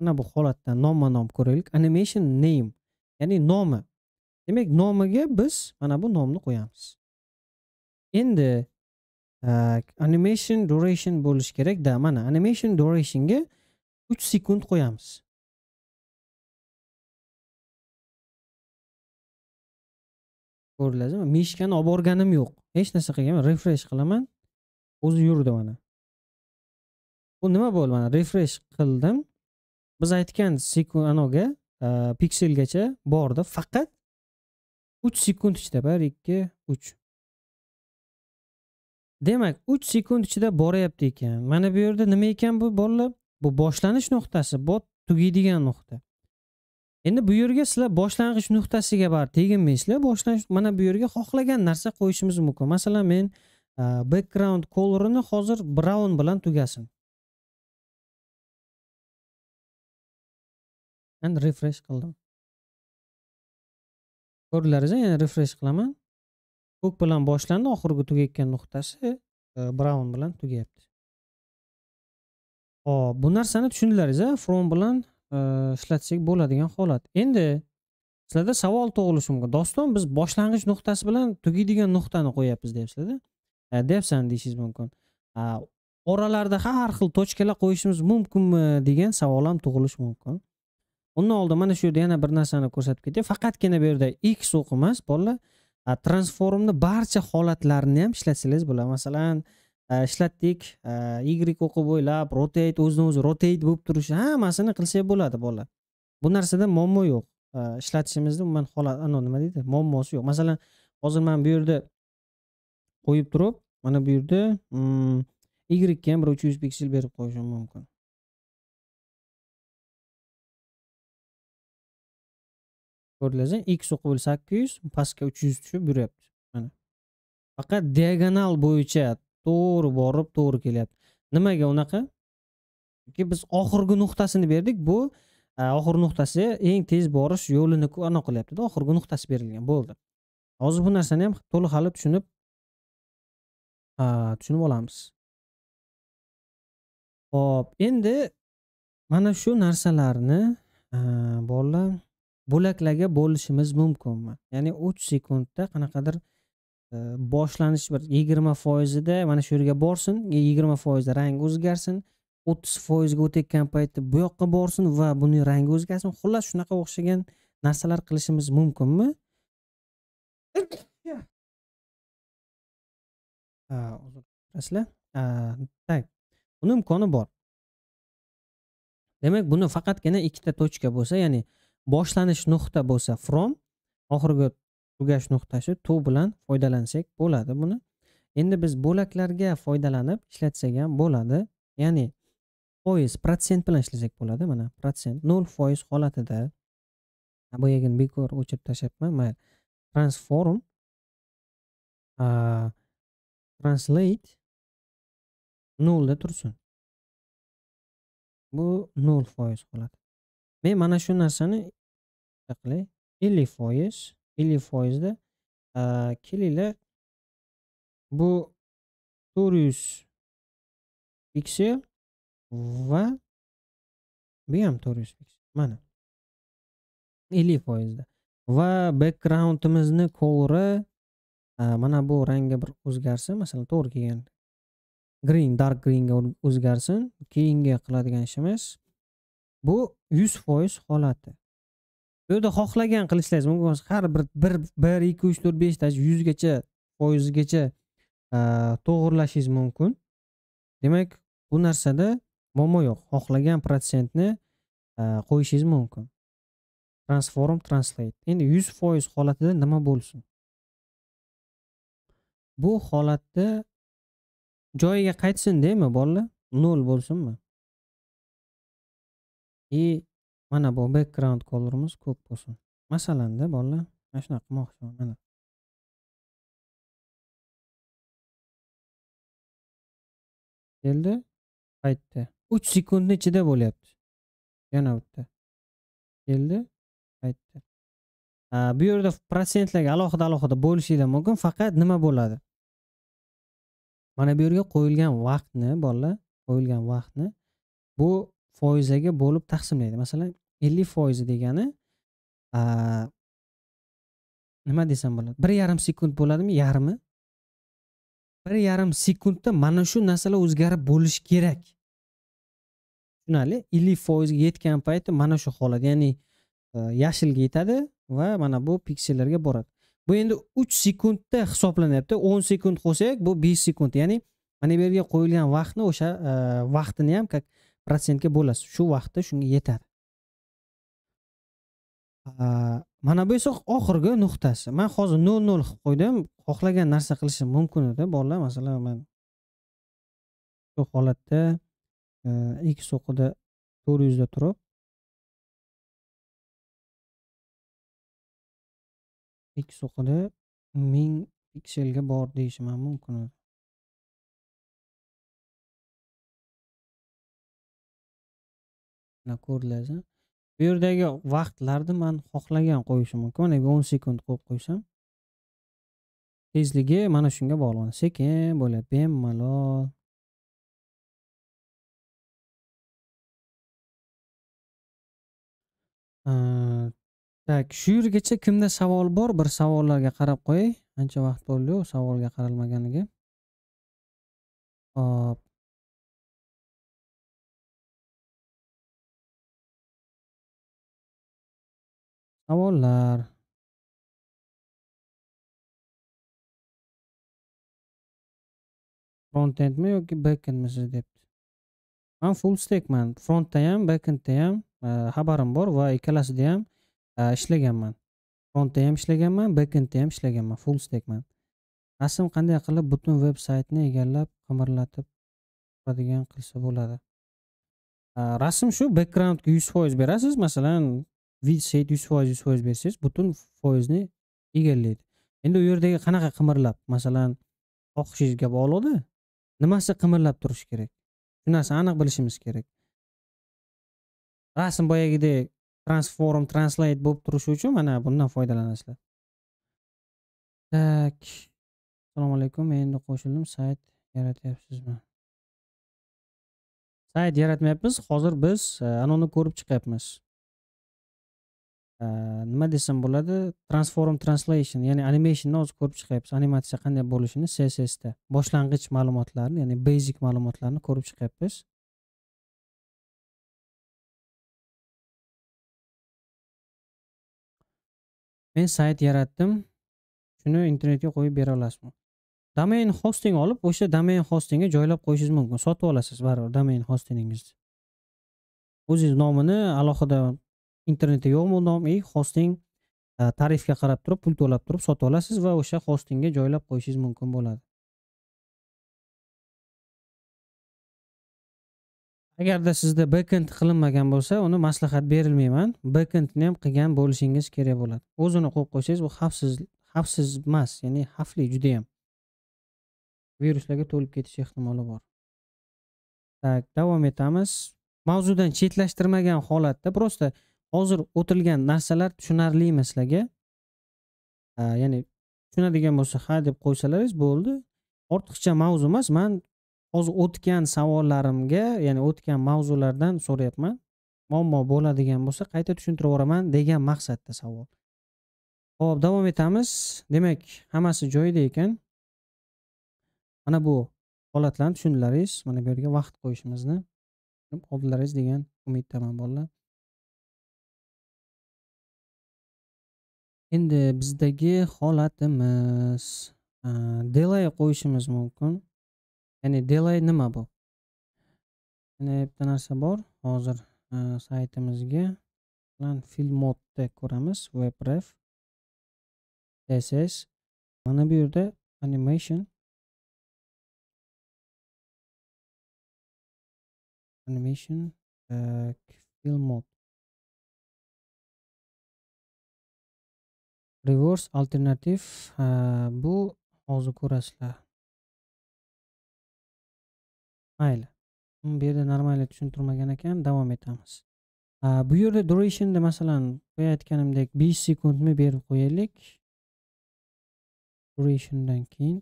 mana bu holatdan nomma nom ko'raylik animation name ya'ni nomi demak nomiga biz mana bu nomni qo'yamiz endi animation duration bo'lishi kerakda mana animation durationga uch sekund qo'yamiz ko'riladimi mishkani olib borganim yo'q hech narsa qilganman refresh qilaman o'zi yurdi mana bu nima bo'ldi mana refresh qildim biz aytgan sekund anoga e, pikselgacha bordi faqat uch sekund ichida bir ikki uch demak 3 sekund ichida boryapti ekan mana bu yerda nima ekan bu bolalar bu boshlanish nuqtasi bot tugaydigan nuqta endi bu yerga sizlar boshlang'ich nuqtasiga baribir teginmaysizlar boshlanish mana bu yerga xohlagan narsa qo'yishimiz mumkin masalan men Э, background colorini hozir brown bilan tugasin and refresh qildim ko'rdingiz yana refresh qilaman ko'k bilan boshlandi oxirgi tugayotgan nuqtasi e, brown bilan tugayapti hop bu narsani tushundilaringiz a e, from bilan e, ishlatsak bo'ladigan holat endi sizlarda savol tug'ilishi mumkin doston biz boshlang'ich nuqtasi bilan tugaydigan nuqtani qo'yapmiz deyapsizlarda Э, deyapsan deyishingiz mumkin oralarda har xil tochkalar qo'yishimiz mumkinmi degan savol ham tug'ilishi mumkin undan oldin mana shu yerda yana bir narsani ko'rsatib ketay faqatgina bu yerda x o'q emas bolalar transformni barcha holatlarini ham ishlatsangiz bo'ladi masalan ishlatdik y o'qi bo'ylab rotate o'zidan o'zi rotate bo'lib turishi hammasini qilsak bo'ladi bolalar bu narsada muammo yo'q ishlatishimizni umuman holat nima deydi muammosi yo'q masalan hozir man bu yerda qo'yib turib mana bu yerda mm, y ga ham bir uch yuz piksel berib qo'yishim mumkin ko'rdingizmi x o'qib sakkiz yuz pastga uch yuz tushib yuryapti mana faqat diagonal bo'yicha to'g'ri borib to'g'ri kelyapti nimaga unaqa chunki biz oxirgi nuqtasini berdik bu oxirgi nuqtasi eng tez borish yo'lini anaqa qilyaptida oxirgi nuqtasi berilgan bo'ldi hozir bu narsani ham to'liq hali tushunib tushunib olamiz ho'p endi mana shu narsalarni bolalar bo'laklarga bo'lishimiz mumkinmi ya'ni uch sekundda qanaqadir e, boshlanish bir yigirma foizida mana shu yerga borsin e, yigirma foizda rang o'zgarsin o'ttiz foizga o'tayotgan paytda bu yoqqa borsin va buni rangi o'zgarsin xullas shunaqa o'xshagan narsalar qilishimiz mumkinmi uzr asli buni imkoni bor demak buni faqatgina ikkita точка bo'lsa ya'ni boshlanish nuqta bo'lsa from oxirgi tugash nuqtasi to bilan foydalansak bo'ladi buni endi biz bo'laklarga foydalanib ishlatsak ham bo'ladi ya'ni foiz protsent bilan ishlasak bo'ladi mana protsent nol foiz holatida boyagini bekor o'chirib tashlabman mayli transform translate nolda tursin bu nol foiz qoladi men mana shu narsani qilay ellik foiz ellik foizda kelinglar bu to'rt yuz piksel va bu ham to'rt yuz mana ellik foizda va backgroundimizni color Э, mana bu rangga bir o'zgarsin masalan to'g'ri kelgan green dark greenga o'zgarsin keyingi qiladigan ishimiz bu yuz foiz holati bu yerda xohlagan qilishlaringiz mumkin har bir bir bir ikki uch to'rt beshta yuzgacha foizgacha e, to'g'irlashingiz mumkin demak bu narsada muammo yo'q xohlagan protsentni e, qo'yishingiz mumkin transform translate endi yuz foiz holatida nima bo'lsin bu holatda joyiga qaytsin deymi bolalar nol bo'lsinmi и mana bu background colorimiz ko'k bo'lsin masalanda bolalar mana shunaqa qilmoqchiman mana keldi qaytdi uch sekundni ichida bo'lyapti yana bitta keldi qaytdi bu yerda protsentlarga alohida alohida bo'lishinglar mumkin faqat nima bo'ladi mana bu yerga qo'yilgan vaqtni bolalar qo'yilgan vaqtni bu foizaga bo'lib taqsimlaydi masalan ellik foizi degani nima desam bo'ladi bir yarim sekund bo'ladimi yarmi bir yarim sekundda mana shu narsalar o'zgarib bo'lishi kerak tushunarli ellik foizga yetgan payti mana shu holat ya'ni e, yashilga yetadi va mana bu piksellarga boradi bu endi uch sekundda hisoblanyapti o'n sekund qo'shsak bu besh sekund ya'ni mana bu yerga qo'yilgan vaqtni o'sha e, vaqtini ham как protsentga bo'lasiz shu vaqtda shunga yetadi mana bu esa oxirgi nuqtasi man hozir nol nol qilib qo'ydim xohlagan narsa qilishim mumkin edi bolalar masalan man shu holatda x e, o'qida to'rt yuzda turib eksoqida 1000 pikselga bor deyishim ham mumkin mana ko'riladi bu yerdagi vaqtlarni man xohlagan qo'yishim mumkin mana bu o'n sekund qo'yib qo'ysam tezligi mana shunga bog'liq sekin bo'ladi bemalol так shu yergacha kimda savol bor bir savollarga qarab qo'yay ancha vaqt bo'ldiyu savolga qaralmaganiga hop savollar frontendmi yoki backendmi siz debdi man full stackman frontda ham backendda ham e, xabarim bor va ikkalasida ham Э, ishlaganman frontda ham ishlaganman bekendda ham ishlaganman full stackman rasm qanday qilib butun veb saytni egallab qimirlatib turadigan qilsa bo'ladi э, rasm shu backgroundga yuz foiz berasiz masalan set yuz foiz yuz foiz bersangiz butun foizni egallaydi endi u yerdagi qanaqa qimirlab masalan xohishingizga bog'liqda nimasi qimirlab turishi kerak shu narsani aniq bilishimiz kerak rasm boyagidek transform translate bo'lib turishi uchun mana bundan foydalanasizlar tak assalomu alaykum men endi qo'shildim sayt yaratyapsizmi sayt yaratmayapmiz hozir biz e, anoni ko'rib chiqyapmiz e, nima desam bo'ladi transform translation ya'ni animationni hozir ko'rib chiqyapmiz animatsiya qanday bo'lishini ccsda boshlang'ich ma'lumotlarni ya'ni basic ma'lumotlarni ko'rib chiqyapmiz men sayt yaratdim shuni internetga qo'yib bera olasizmi domain hosting olib o'sha domain hostingga joylab qo'yishingiz mumkin sotib olasiz baribir domain hostingingizni o'zingiz nomini alohida internetda yo'qmi nom и hosting e, tarifga qarab turib pul to'lab turib sotib olasiz va o'sha hostingga joylab qo'yishingiz mumkin bo'ladi agarda sizda bekend qilinmagan bo'lsa uni maslahat berilmayman bekendni ham qilgan bo'lishingiz kerak bo'ladi o'zini qo'yib qo'ysangiz u xavfsiz xavfsiz emas ya'ni xavfli judayam viruslarga to'lib ketish ehtimoli bor так davom etamiz mavzudan chetlashtirmagan holatda просто hozir o'tilgan narsalar tushunarlimi sizlarga ya'ni tushunadigan bo'lsa ha deb qo'ysalaringiz bo'ldi ortiqcha mavzu emas man hozir o'tgan savollarimga ya'ni o'tgan mavzulardan so'rayapman muammo bo'ladigan bo'lsa qayta tushuntirib yuboraman degan maqsadda savol ho'p davom etamiz demak hammasi joyida ekan mana bu holatlarni tushundilaringiz mana bu yerga vaqt qo'yishimizni oldilaringiz degan umiddaman bolalar endi bizdagi holatimiz delay qo'yishimiz mumkin ya'ni delay nima bu yana bitta narsa bor hozir e, saytimizga fil modda ko'ramiz web ref ss mana bu yerda animation animation e, film mod reverse alternative e, bu hozir ko'rasizlar mayli bu yerda normalniy tushuntirmagan ekan davom etamiz bu yerda durationni masalan qo'yayotganimdek besh sekundni berib qo'yaylik durationdan keyin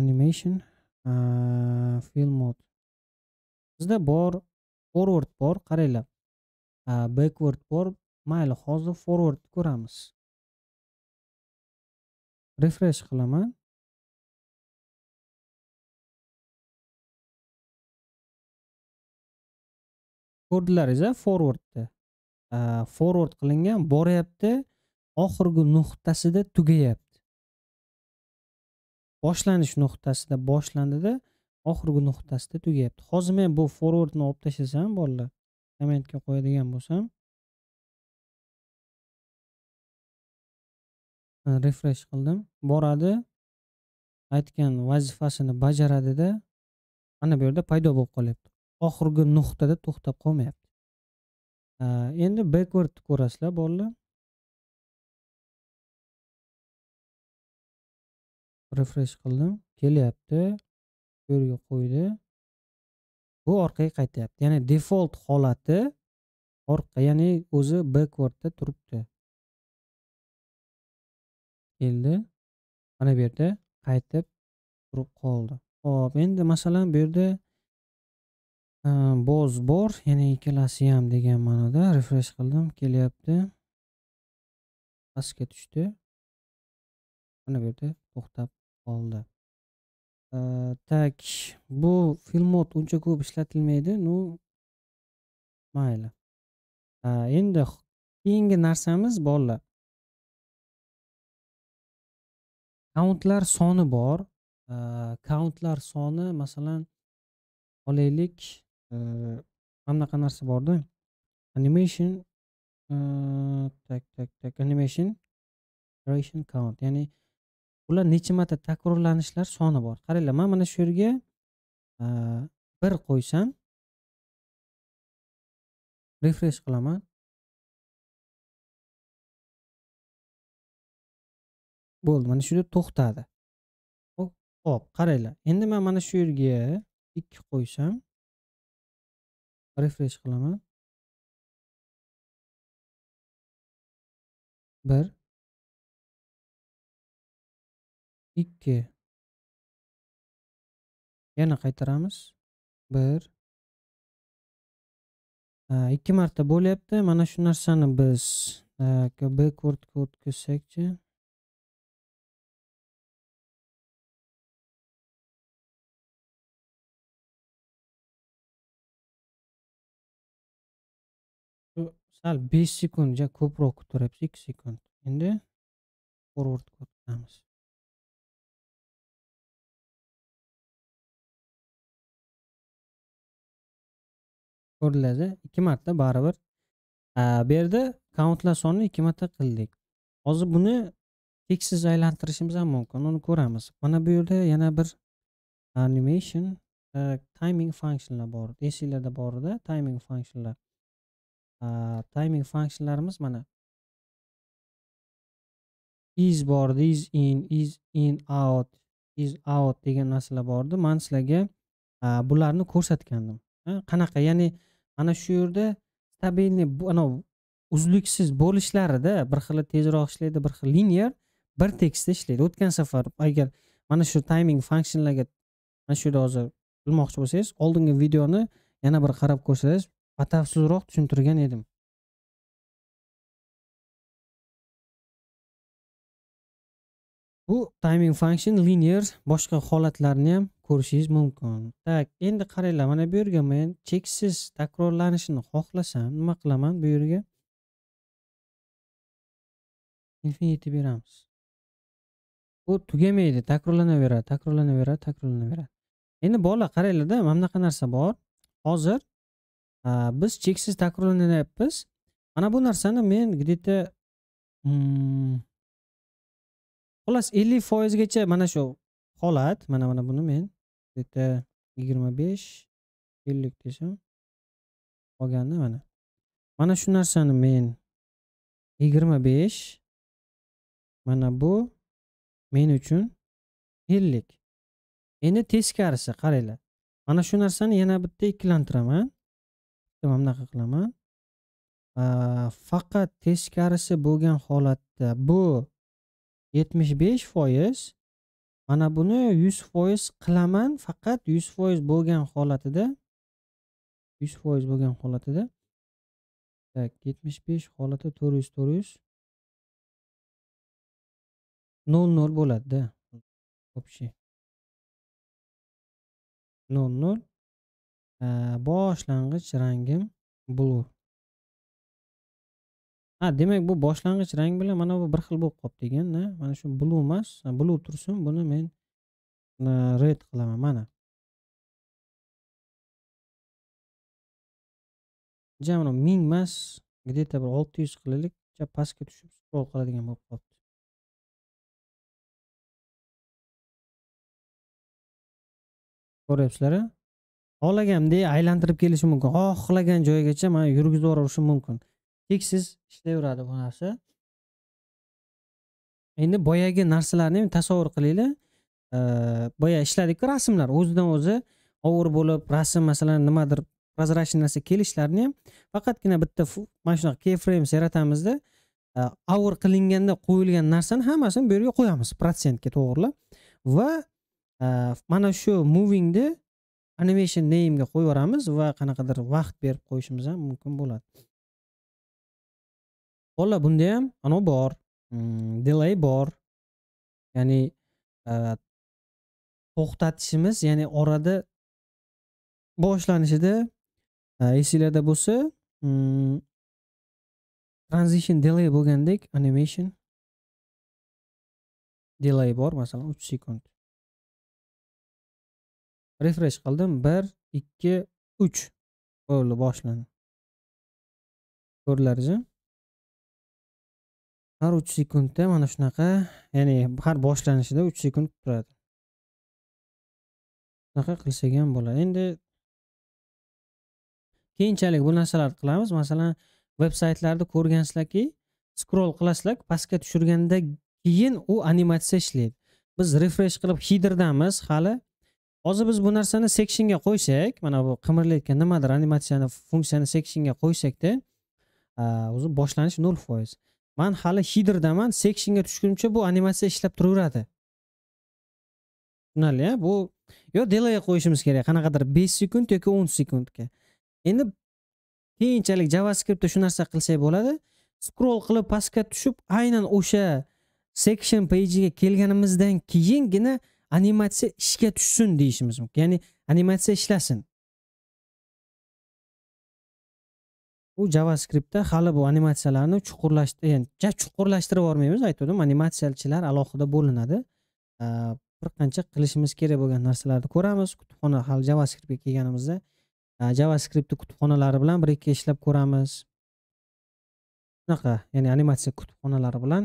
animation film mode bizda bor forward bor qaranglar backward bor mayli hozir forward ko'ramiz refresh qilaman ko'rdilaringiz a forwardni forward qilingan boryapti oxirgi nuqtasida tugayapti boshlanish nuqtasida boshlandida oxirgi nuqtasida tugayapti hozir men bu forwardni olib tashlasam bolalar kommentga qo'yadigan bo'lsam refresh qildim boradi aytgan vazifasini bajaradida ana bu yerda paydo bo'lib qolyapti oxirgi nuqtada to'xtab qolmayapti endi backward ko'rasizlar bolalar refresh qildim kelyapti yo'lga qo'ydi bu orqaga qaytyapti ya'ni default holati orqa ya'ni o'zi backwardda turibdi keldi mana bu yerda qaytib turib qoldi hop endi masalan bu yerda bo'z bor ya'ni ikkalasi ham degan ma'noda refresh qildim kelyapti pastga tushdi mana bu yerda to'xtab qoldi tak bu filmot uncha ko'p ishlatilmaydi ну mayli endi keyingi narsamiz bolalar kauntlar soni bor kauntlar soni masalan olaylik mana narsa borda animation tak tak tak animation iteration count ya'ni bular necha marta takrorlanishlar soni bor qaranglar man mana shu yerga bir qo'ysam refresh qilaman bo'ldi mana shu yerda to'xtadi hop qaranglar endi man mana shu yerga ikki qo'ysam refresh qilaman bir ikki yana qaytaramiz bir ikki marta bo'lyapti mana shu narsani biz b kod ko'rsak-chi sal 5 sekund ja ko'proq kuttiryapti 2 sekund endi forward kod qilamiz ko'rdinglarda ikki marta baribir bu yerda countlar sonni ikki marta qildik hozir buni teksiz aylantirishimiz ham mumkin uni ko'ramiz mana bu yerda yana bir animation timing functionlar bor esinglarda borda timing functionlar timing э, functionlarimiz mana is edi is in is in out is out degan narsalar bordi man sizlarga e, bularni ko'rsatgandim e, qanaqa ya'ni mana shu yerda stabilniy anavi uzluksiz bo'lishlarida bir xili tezroq ishlaydi bir xil linear bir tekisda ishlaydi o'tgan safar agar mana shu timing functionlarga mana shu yerda hozir bilmoqchi bo'lsangiz oldingi videoni yana bir qarab ko'rsangiz batafsilroq tushuntirgan edim bu timing function linear boshqa holatlarni ham ko'rishingiz mumkin так endi qaranglar mana bu yerga men cheksiz takrorlanishini xohlasam nima qilaman bu yerga infinity beramiz bu tugamaydi takrorlanaveradi takrorlanaveradi takrorlanaveradi endi bola qaranglarda mana bunaqa narsa bor hozir biz cheksiz takrorlanyapmiz mana bu narsani men где то xullas ellik foizgacha mana shu holat mana mana buni men где то yigirma besh ellik desam qolgani mana mana shu narsani men yigirma besh mana bu men uchun ellik endi teskarisi qaranglar mana shu narsani yana bitta ikkilantiraman mana bunaqa qilaman faqat teskarisi bo'lgan holatda bu yetmish besh foiz mana buni yuz foiz qilaman faqat yuz foiz bo'lgan holatida yuz foiz bo'lgan holatida так yetmish besh holati to'rt yuz to'rt yuz nol nol bo'ladida общий nol nol boshlang'ich rangim blue ha demak bu boshlang'ich rang bilan mana bu bir xil bo'lib qolibdi ekanda mana shu blue emas blue tursin buni men red qilaman mana jami ming emas где то bir olti yuz qilaylikcha pastga tushib scroll qiladigan bo'lib qolibdi ko'ryapsizlar xohlaganimdek aylantirib kelishi mumkin oh, xohlagan joygacha man yurgizib mumkin cheksiz ishlayveradi bu narsa endi boyagi narsalarni ham tasavvur qilinglar boya ishladikku rasmlar o'zidan o'zi og'ir bo'lib rasm masalan nimadir прозрачный narsa kelishlarini ham faqatgina bitta mana shunaqa frames yaratamizda avr qilinganda qo'yilgan narsani hammasini bu yerga qo'yamiz protsentga to'g'rilab va mana shu movingni animation name'ga qo'yib yuboramiz va qanaqadir vaqt berib qo'yishimiz ham mumkin bo'ladi bolalar bunda ham anavi bor mm, delay bor ya'ni e, to'xtatishimiz ya'ni orada boshlanishida e, esinglarda bo'lsa mm, transition delay bo'lgandek animation delay bor masalan uch sekund refresh qildim bir ikki uch bo'ldi boshlandi ko'rdinglarmi har uch sekundda mana shunaqa ya'ni har boshlanishida uch sekund turadi shunaqa qilsak ham bo'ladi endi keyinchalik bu narsalarni qilamiz masalan veb saytlarni ko'rgansizlarki scroll qilasizlar pastga tushirganda keyin u animatsiya ishlaydi biz refresh qilib hidrdamiz hali hozir biz bu narsani sectionga qo'ysak mana bu qimirlayotgan nimadir animatsiyani funksiyani sectionga qo'ysakda o'zi boshlanish nol foiz man hali hidrdaman sectionga tushgunimcha bu animatsiya ishlab turaveradi tushunarli bu yo delayga qo'yishimiz kerak qanaqadir besh sekund yoki o'n sekundga endi keyinchalik javascriptda shu narsa qilsak bo'ladi scroll qilib pastga tushib aynan o'sha section page'iga kelganimizdan keyingina animatsiya ishga tushsin deyishimiz mumkin ya'ni animatsiya ishlasin u javascriptda hali bu animatsiyalarni chuqurlashtir e, ya'ni chuqurlashtirib yubormaymiz aytgandim animatsiyachilar alohida bo'linadi bir qancha qilishimiz kerak bo'lgan narsalarni ko'ramiz kutubxona hali javascriptga kelganimizda javascriptni kutubxonalari bilan bir ikki ishlab ko'ramiz shunaqa ya'ni animatsiya kutubxonalari bilan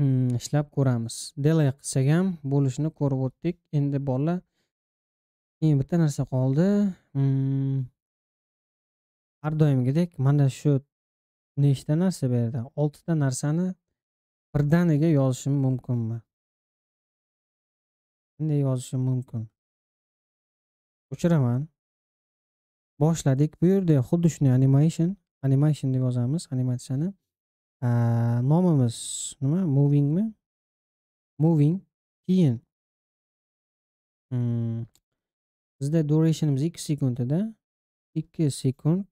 ishlab ko'ramiz delay qilsak ham bo'lishini ko'rib o'tdik endi bolalar keyin bitta narsa qoldi mm. har doimgidek mana shu nechta narsa bu yerda oltita narsani birdaniga yozishim mumkinmi qanday yozishim mumkin o'chiraman boshladik bu yerda xuddi shunday animation animation deb yozamiz animatsiyani nomimiz nima movingmi moving keyin bizda durationimiz ikki sekundda ikki sekund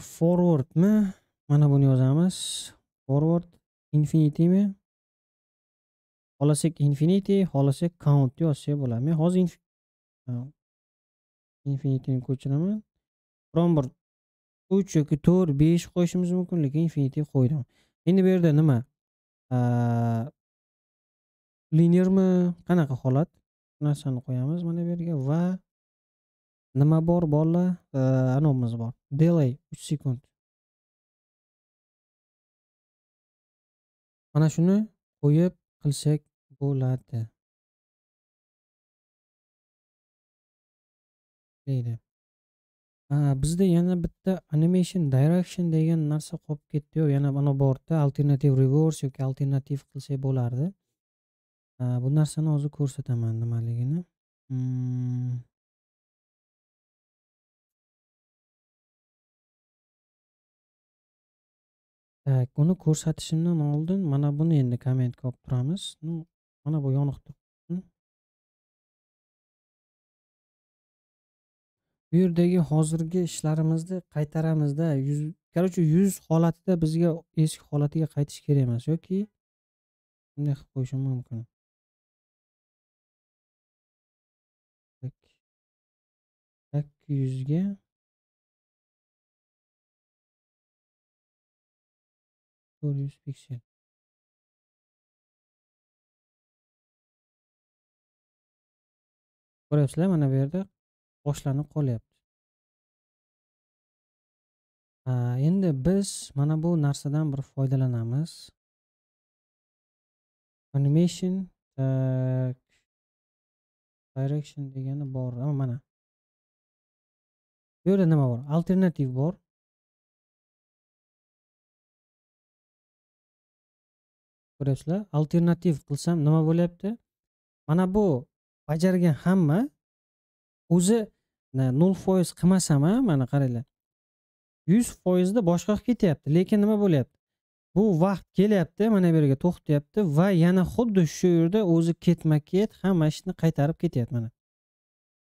forwardmi mana buni yozamiz forward infinitymi xohlasak infinity xohlasak count yozsak bo'ladi men hozir infinityni ko'chiraman biron bir uch yoki to'rt besh qo'yishimiz mumkin lekin infinitiv qo'ydim endi bu yerda nima linermi qanaqa holat narsani qo'yamiz mana bu yerga va nima bor bolalar anovimiz bor delay uch sekund mana shuni qo'yib qilsak bo'ladi deydi Ha, bizda yana bitta animation direction degan narsa qolib ketdi-yu, yana mana bu yerda alternative reverse yoki alternativ qilsak bo'lardi. bu narsani hozir ko'rsataman nimaligini. Hmm. uni ko'rsatishimdan oldin mana buni endi kommentga olib turamiz. Ну, mana bu yoniqda bu yerdagi hozirgi ishlarimizni qaytaramizda yuz короче yuz holatida bizga eski holatiga qaytish kerak emas yoki bunday qilib qo'yishim mumkin sakki yuzga to'rt yuz piksel ko'ryapsizlar mana bu yerda boshlanib qolyapti endi biz mana bu narsadan bir foydalanamiz animation direction degani bor mana bu yerda nima bor alternativ bor ko'ryapsizlar alternativ qilsam nima bo'lyapti mana bu bajargan hamma o'zi nol foiz qilmasam ham mana qaranglar yuz foizda boshqa qilib ketyapti lekin nima bo'lyapti bu vaqt kelyapti mana bu yerga to'xtayapti va yana xuddi shu yerda o'zi ketma ket hamma ishni qaytarib ketyapti mana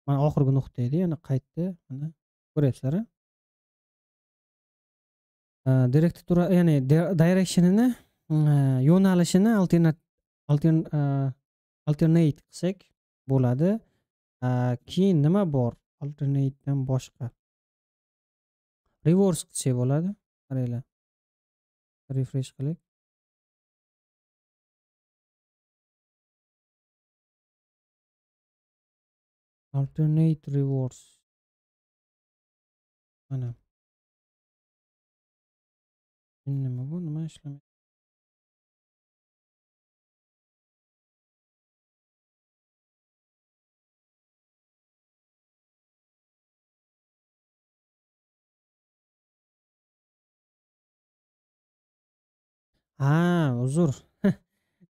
mana oxirgi nuqta edi yana qaytdi mana ko'ryapsizlar direktatura ya'ni directionini yo'nalishini alternat alternate qilsak bo'ladi keyin nima bor alternatedan boshqa reverse qilsak bo'ladi qaranglar refresh qilib alternate reverse mana nima bu nima ishlamayapti ha uzr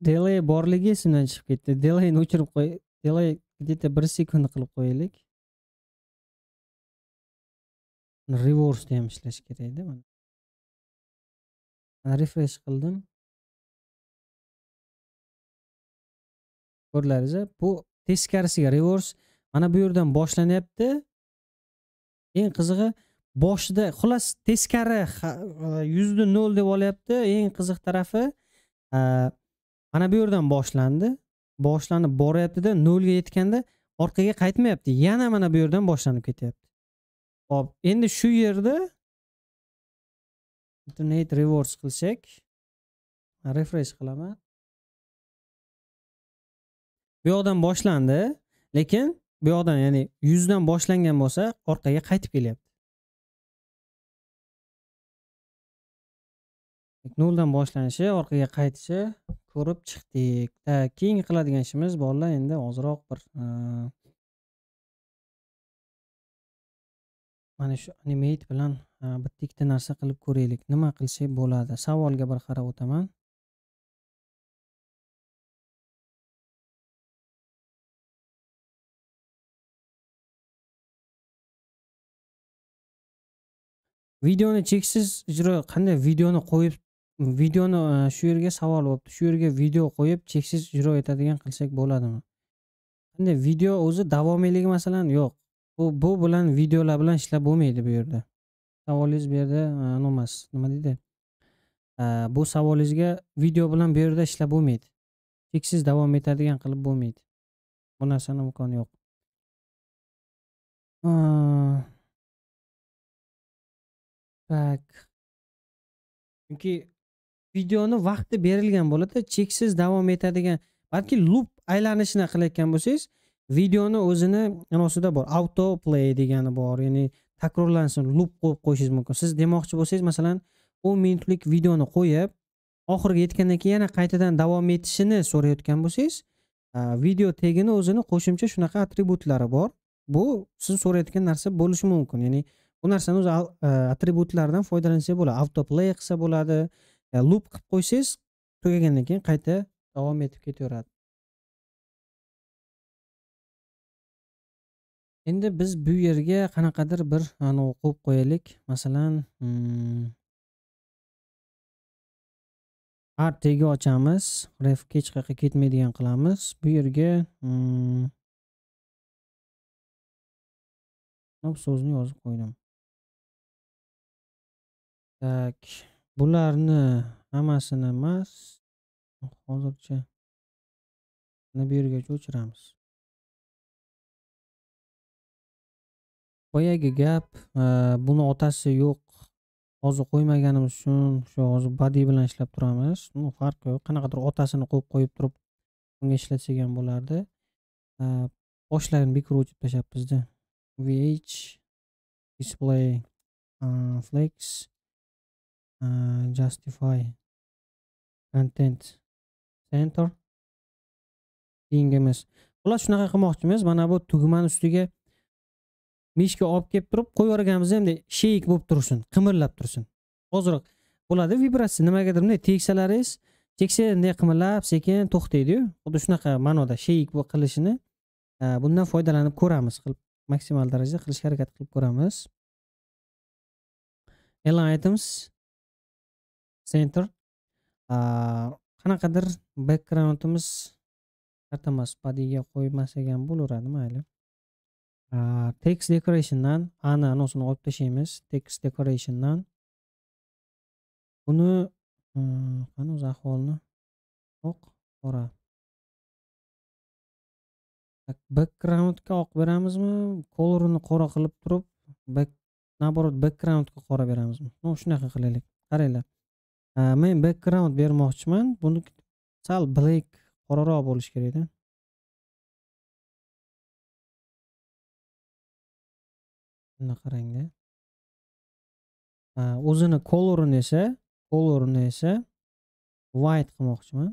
delay borligi esimdan chiqib ketdi delayni o'chirib qo'y delay где то bir sekund qilib qo'yaylik reversda ham ishlash kerakda mana refresh qildim ko'rdilaringiz bu teskarisiga revers mana bu yerdan boshlanyapti eng qizig'i boshida xullas teskari yuzda nol deb olyapti eng qiziq tarafi e, mana bu yerdan boshlandi boshlanib boryaptida nolga yetganda orqaga qaytmayapti yana mana bu yerdan boshlanib ketyapti hop endi shu yerda alternate reverse qilsak refresh qilaman bu yoqdan boshlandi lekin bu yoqdan ya'ni yuzdan boshlangan bo'lsa orqaga qaytib kelyapti nuldan boshlanishi orqaga qaytishi ko'rib chiqdik keyingi qiladigan ishimiz bolalar endi ozroq bir e, mana shu animate bilan e, bitta ikkita narsa qilib ko'raylik nima qilsak bo'ladi savolga bir qarab o'taman videoni cheksiz ijro qanday videoni qo'yib videoni e, shu yerga savol bo'libdi shu yerga video qo'yib cheksiz ijro etadigan qilsak bo'ladimi qanday video o'zi davomiyligi masalan yo'q bu bu bilan videolar bilan ishlab bo'lmaydi bu yerda savolingiz bu yerda emas nima deydi e, bu savolingizga video bilan bu yerda ishlab bo'lmaydi cheksiz davom etadigan qilib bo'lmaydi bu narsani imkoni yo'q так e, chunki videoni vaqti berilgan bo'ladi cheksiz davom etadigan balki lup aylanishini qilayotgan bo'lsangiz videoni o'zini nimasida bor auto play degani bor ya'ni takrorlansin lup qo'yib qo'yishingiz mumkin siz demoqchi bo'lsangiz masalan o'n minutlik videoni qo'yib oxiriga yetgandan keyin yana qaytadan davom etishini so'rayotgan bo'lsangiz video tegini o'zini qo'shimcha shunaqa attributlari bor bu siz so'rayotgan narsa bo'lishi mumkin ya'ni bu narsani o'zi attributlaridan foydalansa bo'ladi autoplay qilsa bo'ladi lup qilib qo'ysangiz tugagandan keyin qayta davom etib ketaveradi endi biz bu yerga qanaqadir bir anavi qo'yib qo'yaylik masalan art hmm, tagi ochamiz ref hech qayerga ketmaydigan qilamiz bu yerga hmm, so'zni yozib qo'ydim так Bularni hammasini emas, hozircha mana bu yergacha o'chiramiz. Boyagi gap, e, buni otasi yo'q, hozir qo'ymaganimiz uchun o'sha hozir badiy bilan ishlab turamiz. No, farqi yo'q. Qanaqadir otasini qo'yib qo'yib turib unga ishlatsak ham bo'lardi. E, Boshlarini bekor o'chirib tashlabmiz-da. VH display flex Э, justify content center keyingi emas xullas shunaqa qilmoqchimiz mana bu tugmani ustiga mishka olib kelib turib qo'yib yuborganmiz endi sheyk bo'lib tursin qimirlab tursin ozroq bo'ladi vibratsiya nimagadir bunday teksalaringiz teksa bunday qimirlab sekin to'xtaydiyu xuddi shunaqa ma'noda sheyk qilishini e, bundan foydalanib ko'ramiz qilib maksimal darajada qilishga harakat qilib ko'ramiz align items center qanaqadir backgroundimiz kartamas padiga qo'ymas ekan bo'laveradi mayli text decorationdan ana anosini olib tashlaymiz text decorationdan buni qani o'zi ahvolini oq qora backgroundga oq beramizmi colorini qora qilib turib naоборот backgroundga qora beramizmi ну shunaqa qilaylik qaranglar Э, men background bermoqchiman buni sal black qoraroq bo'lishi kerakda buni qarangda o'zini colorini esa colorini esa white qilmoqchiman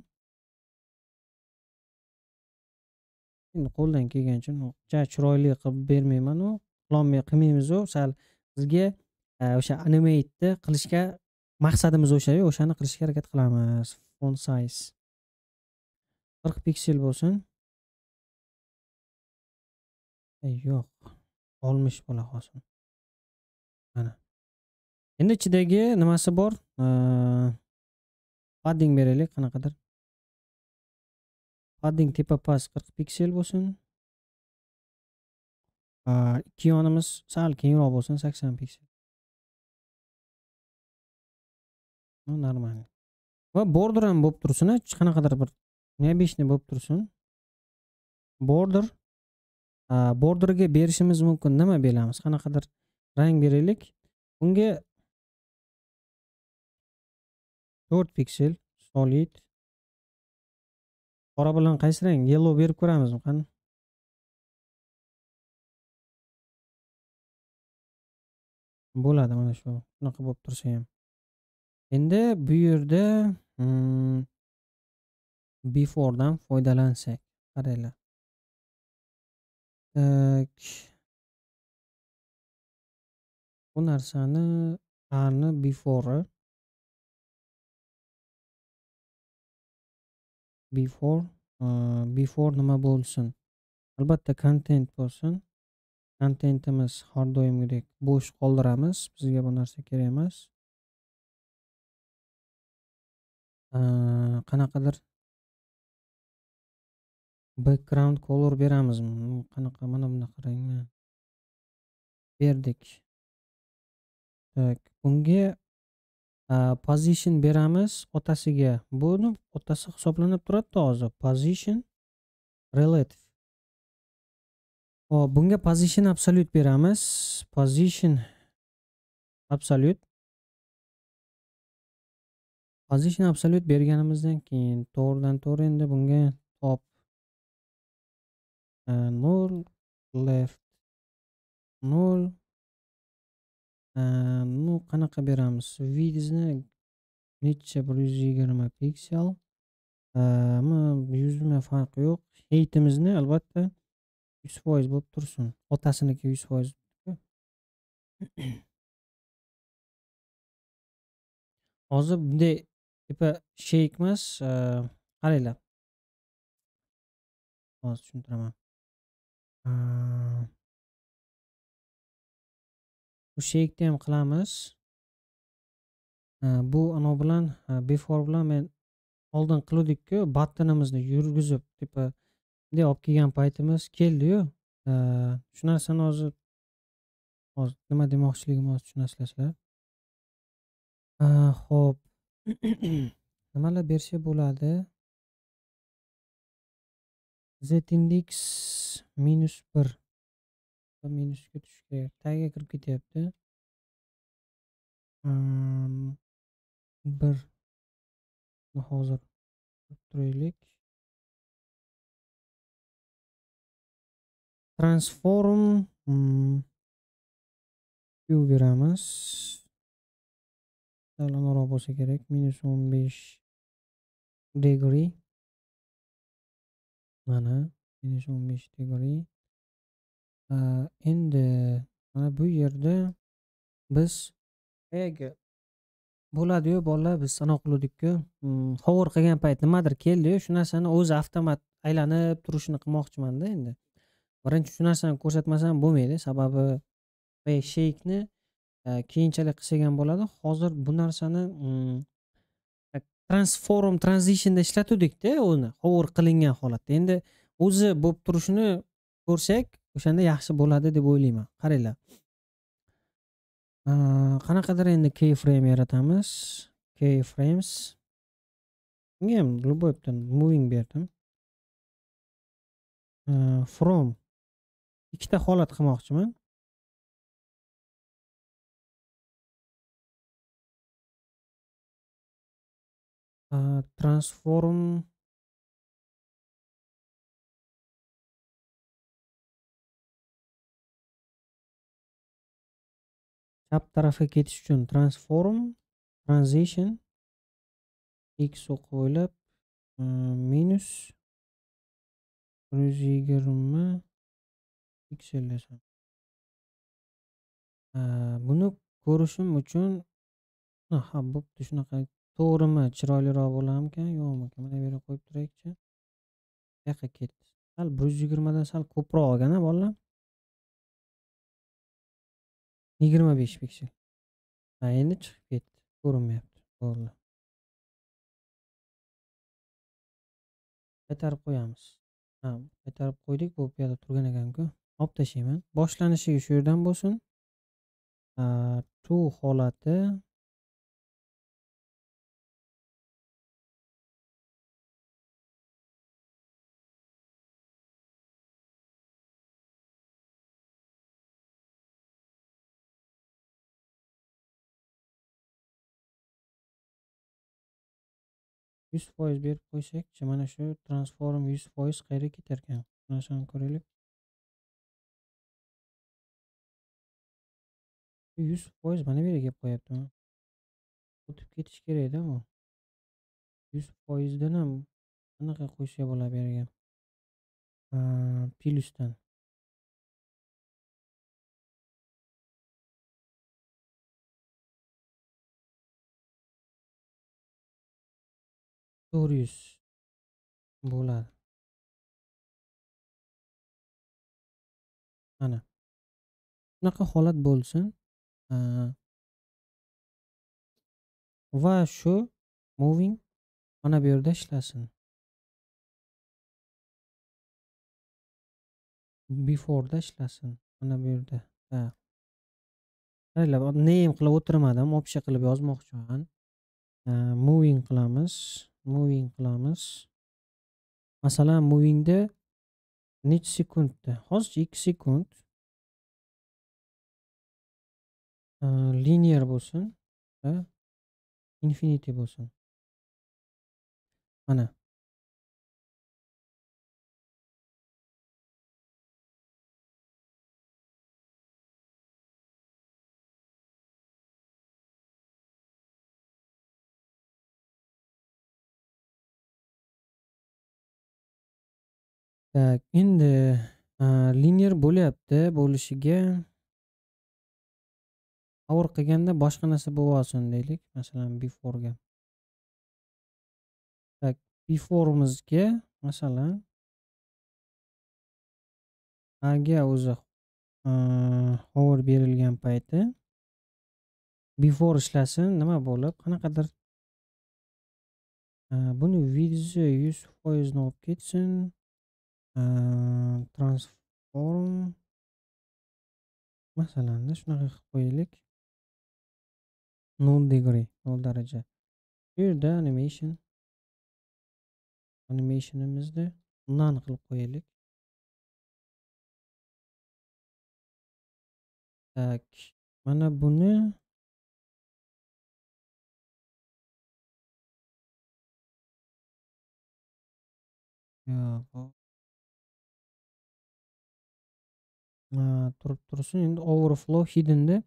endi qo'ldan kelgancha ja chiroyli qilib bermaymanu qilolmay qilmaymizu sal sizga o'sha animatni qilishga maqsadimiz o'shayu o'shani qilishga harakat qilamiz font size qirq piksel bo'lsin yo'q oltmish bo'la qolsin mana endi ichidagi nimasi bor padding beraylik qanaqadir padding tepa past qirq piksel bo'lsin ikki yonimiz sal kengroq bo'lsin sakson piksel ну нормально va border ham bo'lib tursin hech qanaqadir bir необычный bo'lib tursin border borderga berishimiz mumkin nima beramiz qanaqadir rang beraylik bunga to'rt piksel solid qora bilan qaysi rang yellow berib ko'ramizmi qani bo'ladi mana shu shunaqa bo'lib tursa ham endi bu yerda hmm, beforedan foydalansak qaranglar bu narsani ani before before uh, before nima bo'lsin albatta kontent bo'lsin kontentimiz har doimgidek bo'sh qoldiramiz bizga bu narsa kerak emas Э, qanaqadir background color beramizmi qanaqa mana buni qaranglar berdik так bunga position beramiz otasiga buni otasi hisoblanib turadi hozir position relative hop bunga position absolute beramiz position absolute position absolute berganimizdan keyin to'g'ridan to'g'ri endi bunga top e, nol left nol ну e, qanaqa beramiz видzni necha bir yuz yigirma piksel e, yuz farqi yo'q heytimizni albatta yuz foiz bo'lib tursin otasiniki yuz foiz hozir bunday tepa sheykmas qaranglar hozir tushuntiraman bu sheykni ham qilamiz bu anavi e, bilan befor bilan men oldin qiluvdikku battinimizni yurgizib tepa bunday olib kelgan paytimiz keldiyu shu narsani hozir hozir nima demoqchiligimni hozir tushunasizlar ho'p nimalar bersa bo'ladi z index minus bir minusga tushib kerak tagiga kirib ketyapti bir hozir turaylik transform hmm, q beramiz balandroq bo'lsa kerak minus o'n besh degri mana minus o'n besh degri endi mana bu yerda biz qayerga bo'ladiyu bolalar biz sanoq qiluvdikku hmm, hovur qilgan payt nimadir keldiyu shu narsani o'zi avtomat aylanib turishini qilmoqchimanda endi birinchi shu narsani ko'rsatmasam bo'lmaydi sababi sheykni E, keyinchalik qilsagan bo'ladi hozir bu narsani mm, e, transform transitionda ishlatuvdikda uni hovur qilingan holatda endi o'zi bo'lib turishini ko'rsak o'shanda yaxshi bo'ladi deb o'ylayman qaranglar qanaqadir endi keyframe yaratamiz keyframes unga ham любой bitta moving berdim from ikkita holat qilmoqchiman uh, transform chap tarafga ketish uchun transform transition x o'qib o'ylab minus bir yuz yigirma piksel buni ko'rishim uchun ha bo'pti shunaqa to'g'rimi chiroyliroq bo'larmikan yo'qmikan mana bu yerga qo'yib turaylikchi bu yoqqa ketdi sal bir yuz yigirmadan sal ko'proq olgan a bolalar yigirma besh piksel ha endi chiqib ketdi ko'rinmayapti bo'ldi qaytarib qo'yamiz ha qaytarib qo'ydik bu piyoda turgan ekanku olib tashlayman boshlanishiga shu yerdan bo'lsin to holati yuz foiz berib qo'ysakchi mana shu transform yuz foiz qayerga ketarkan narsani ko'raylik yuz foiz mana bu yerga kelib qo'yaptimi o'tib ketish kerakda bu yuz foizdan ham qanaqa bu yerga plyusdan to'rt bo'ladi mana shunaqa holat bo'lsin va shu moving mana bu yerda ishlasin beforeda ishlasin mana bu yerda ha qaranglar name qilib o'tirmadim общий qilib yozmoqchiman moving qilamiz moving qilamiz masalan movingda nechi sekundda hozircha ikki sekund э, linear bo'lsin va infinity bo'lsin mana Так, endi, linear bo'lyapti, bo'lishiga favor qilganda boshqa narsa bo'lolsin deylik masalan before ga так beforemizga masalan aga o'zi hover berilgan payti before ishlasin nima bo'lib qanaqadir buni video yuz foizini olib ketsin Transform masalani shunaqa qilib qo'yaylik. 0 degree, 0 daraja. Bu yerda animation animationimizni nan qilib qo'yaylik. Tak, mana buni yo'q тұрып тұрсын енді overflow hiddenді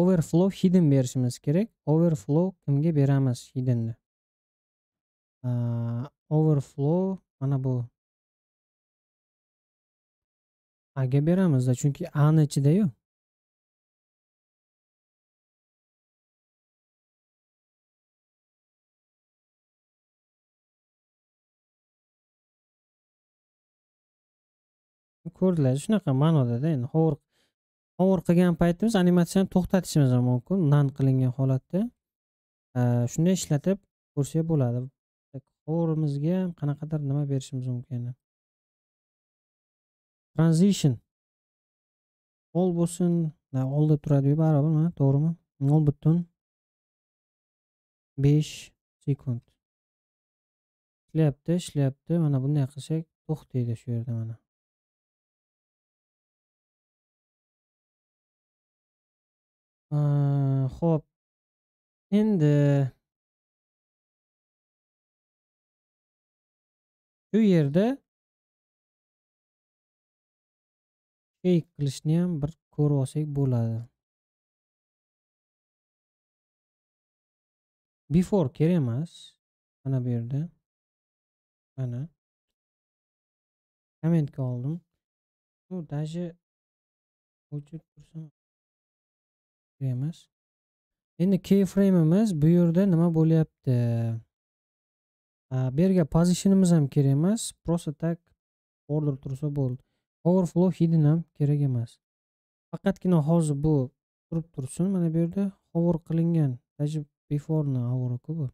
overflow hidden берішіміз керек overflow кімге береміз hiddenді overflow ана bu a береміз да chunki a ішінде ichida ko'riladi shunaqa ma'nodada endi hovur hovur qilgan paytimiz animatsiyani to'xtatishimiz ham mumkin nan qilingan holatda shunday ishlatib ko'rsak bo'ladi hovurimizga qanaqadir nima berishimiz mumkin transition ol bo'lsin ol deb turadiku baribir mana to'g'rimi nol butun besh sekund ishlayapti ishlayapti mana bunday qilsak to'xtaydi shu yerda mana Xo'p, endi shu yerda qilishni ham bir ko'rib olsak bo'ladi. Before kerak emas. Mana bu yerda. Mana kommentga oldim. Bu даже o'chirib tursam emas endi keyframeimiz bu yerda nima bo'lyapti bu yerga positionimiz ham kerak emas просто так order tursa bo'ldi overflow hidden ham kerak emas faqatgina hozir bu turib tursin mana bu yerda hover qilingan даже beforeni havoriku bu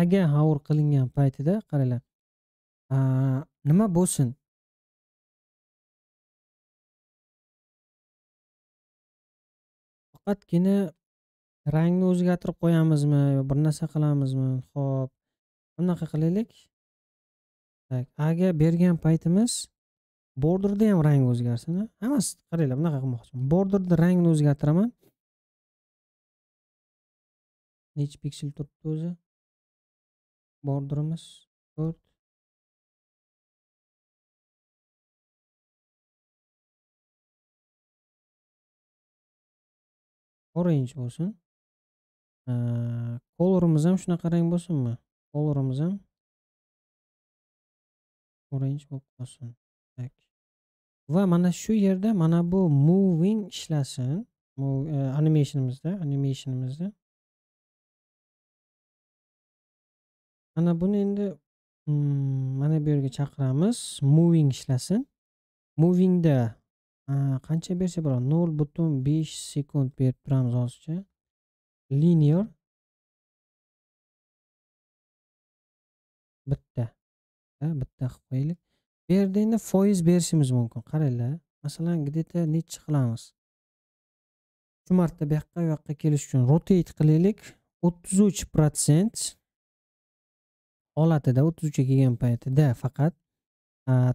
Agar hover qilingan paytida qaranglar nima bo'lsin Faqatgina rangni o'zgartirib qo'yamizmi yo bir narsa qilamizmi? Xo'p, bunaqa qilaylik. Tak, A ga bergan paytimiz borderda ham rang o'zgarsin. Hammasi qaranglar, bunaqa qilmoqchiman. borderni rangni o'zgartiraman. nechi piksel turibdi o'zi? Borderimiz 4 orange bo'lsin colorimiz ham shunaqa rang bo'lsinmi colorimiz ham orange bo'lib qolsin tak va mana shu yerda mana bu moving ishlasin animationimizda animationimizda mana buni endi hmm, mana bu yerga chaqiramiz moving ishlasin movingda qancha bersa bo'ladi nol butun besh sekund berib turamiz hozircha linear bitta bitta qilib qo'yaylik bu yerda endi foiz berishimiz mumkin qaranglar masalan где-то nechi qilamiz shu marta bu yoqqa bu yoqqa kelish uchun rotate qilaylik o'ttiz uch protsent holatida o'ttiz uchga kelgan paytida faqat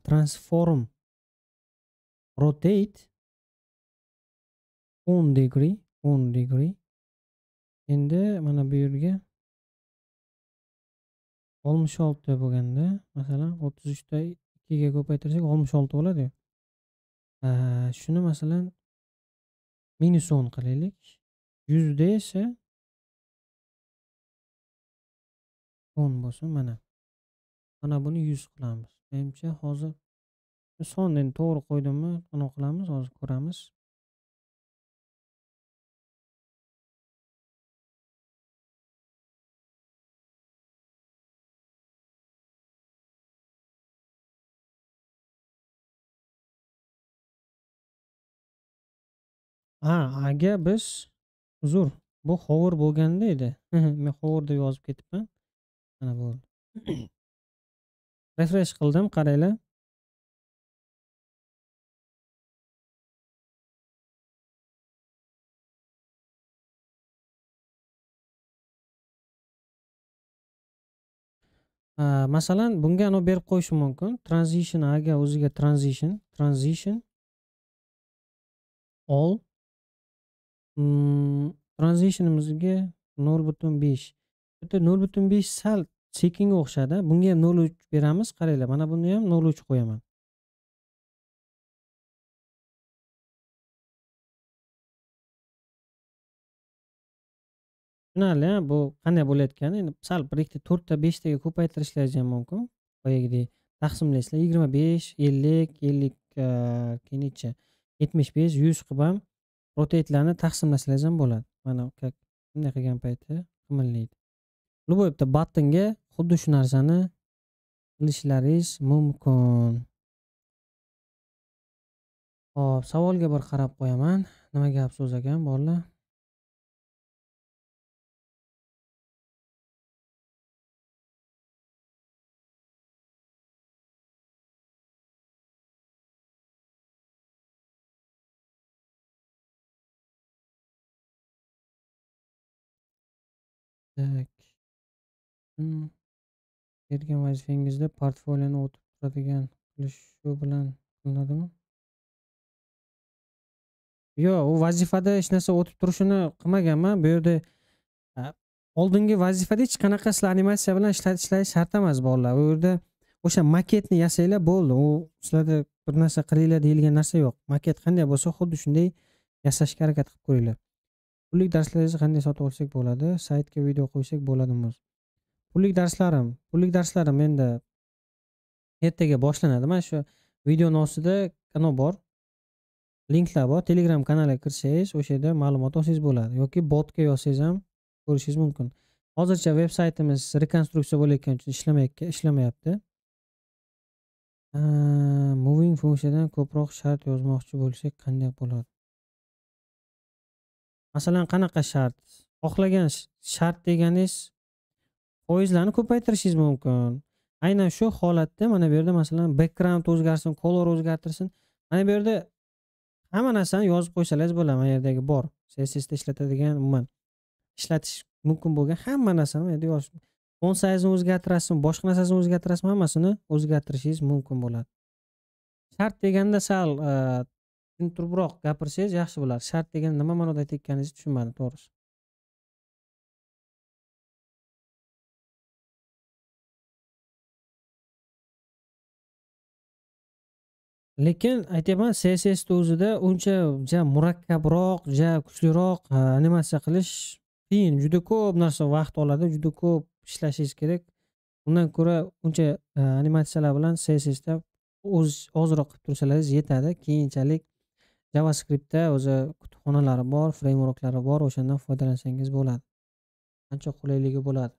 transform rotate 10 degree 10 degree endi mana bu yerga oltmish olti bo'lganda masalan o'ttiz uchda ikkiga ko'paytirsak oltmish olti bo'ladiku shuni masalan minus o'n qilaylik yuzda esa o'n bo'lsin mana mana buni yuz qilamiz menimcha hozir shu sonni endi to'g'ri qo'ydimmi anavi qilamiz hozir ko'ramiz ha aga biz uzr bu hover bo'lganda edi men hover deb yozib ketibman mana bo'ldi refresh qildim qaranglar Э, masalan bunga anavi berib qo'yishim mumkin transition aga o'ziga transition transition all mm, transitionimizga nol butun besh bitta nol butun besh sal sekinga o'xshadi bunga ham nol uch beramiz qaranglar mana buni ham nol uch qo'yaman Tushunarli, bu qanday bo'layotgani endi sal 1-2 to'rtta 4 ta, 5 taga ham mumkin. Boyagidek taqsimlaysizlar 25, 50, 50 keyin yetmish 75, 100 qilib ham rotate'larni taqsimlasangiz ham bo'ladi. Mana bunday qilgan payti qimirlaydi. Любой bitta battonga xuddi shu narsani qilishlaringiz mumkin. Hop, savolga bir qarab qo'yaman. Nima gap so'z ekan, borlar Tak. Bergan hmm. vazifangizda portfolioni o'tib turadigan qilish shu bilan qilinadimi? Yo'q, u vazifada hech narsa o'tib turishini qilmaganman. Bu yerda oldingi vazifada hech qanaqa sizlar animatsiya bilan ishlash shart emas bolalar. Bu yerda o'sha maketni yasanglar bo'ldi. U sizlarda bir narsa qilinglar deyilgan narsa yo'q. Maket qanday bo'lsa, xuddi shunday yasashga harakat qilib ko'ringlar. pullik darslarni qanday sotib olsak bo'ladi saytga video qo'ysak bo'ladimi pullik darslarim pullik darslarim endi ertaga boshlanadi mana shu videoni ostida kanal bor linklar bor telegram kanaliga kirsangiz o'sha yerda ma'lumot olsangiz bo'ladi yoki botga yozsangiz ham ko'rishingiz mumkin hozircha veb saytimiz rekonstruksiya bo'layotgani uchun ishlamayapti ishlamayapti moving funksiyadan ko'proq shart yozmoqchi bo'lsak qanday bo'ladi masalan qanaqa shart xohlagan shart deganingiz foizlarni ko'paytirishingiz mumkin aynan shu holatda mana bu yerda masalan background o'zgarsin kolor o'zgartirsin mana bu yerda hamma narsani yozib qo'ysangiz bo'ladi mana yerdagi bor cssda ishlatadigan umuman ishlatish mumkin bo'lgan hamma narsani mana yerda yozish font sayzini o'zgartirasizmi boshqa narsasini o'zgartirasizmi hammasini o'zgartirishingiz mumkin bo'ladi shart deganda sal turibroq gapirsangiz yaxshi bo'lar shart degani nima ma'noda aytayotganingizni tushunmadim to'g'risi lekin aytyapman ssni o'zida uncha ja murakkabroq ja kuchliroq animatsiya qilish qiyin juda ko'p narsa vaqt oladi juda ko'p ishlashingiz kerak undan ko'ra uncha animatsiyalar bilan ssda o'z ozroq qilib tursalaringiz yetadi keyinchalik javascriptda o'zi kutubxonalari bor freymvorklari bor o'shandan foydalansangiz bo'ladi ancha qulayligi bo'ladi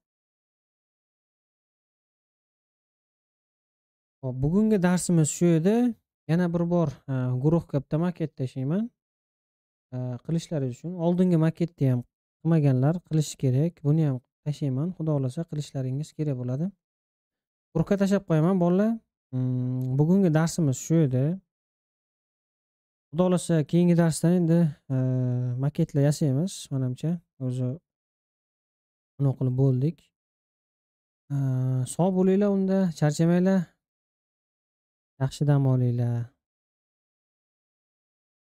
hop bugungi darsimiz shu edi yana bir bor e, guruhga bitta maket tashlayman e, qilishlari uchun oldingi maketni ham qilmaganlar qilish kerak buni ham tashlayman xudo xohlasa qilishlaringiz kerak bo'ladi guruhga tashlab qo'yaman bolalar mm, bugungi darsimiz shu edi xudo xohlasa keyingi darsdan endi e, maketlar yasaymiz manimcha o'zi anaqa qilib bo'ldik e, sog' bo'linglar unda charchamanglar yaxshi dam olinglar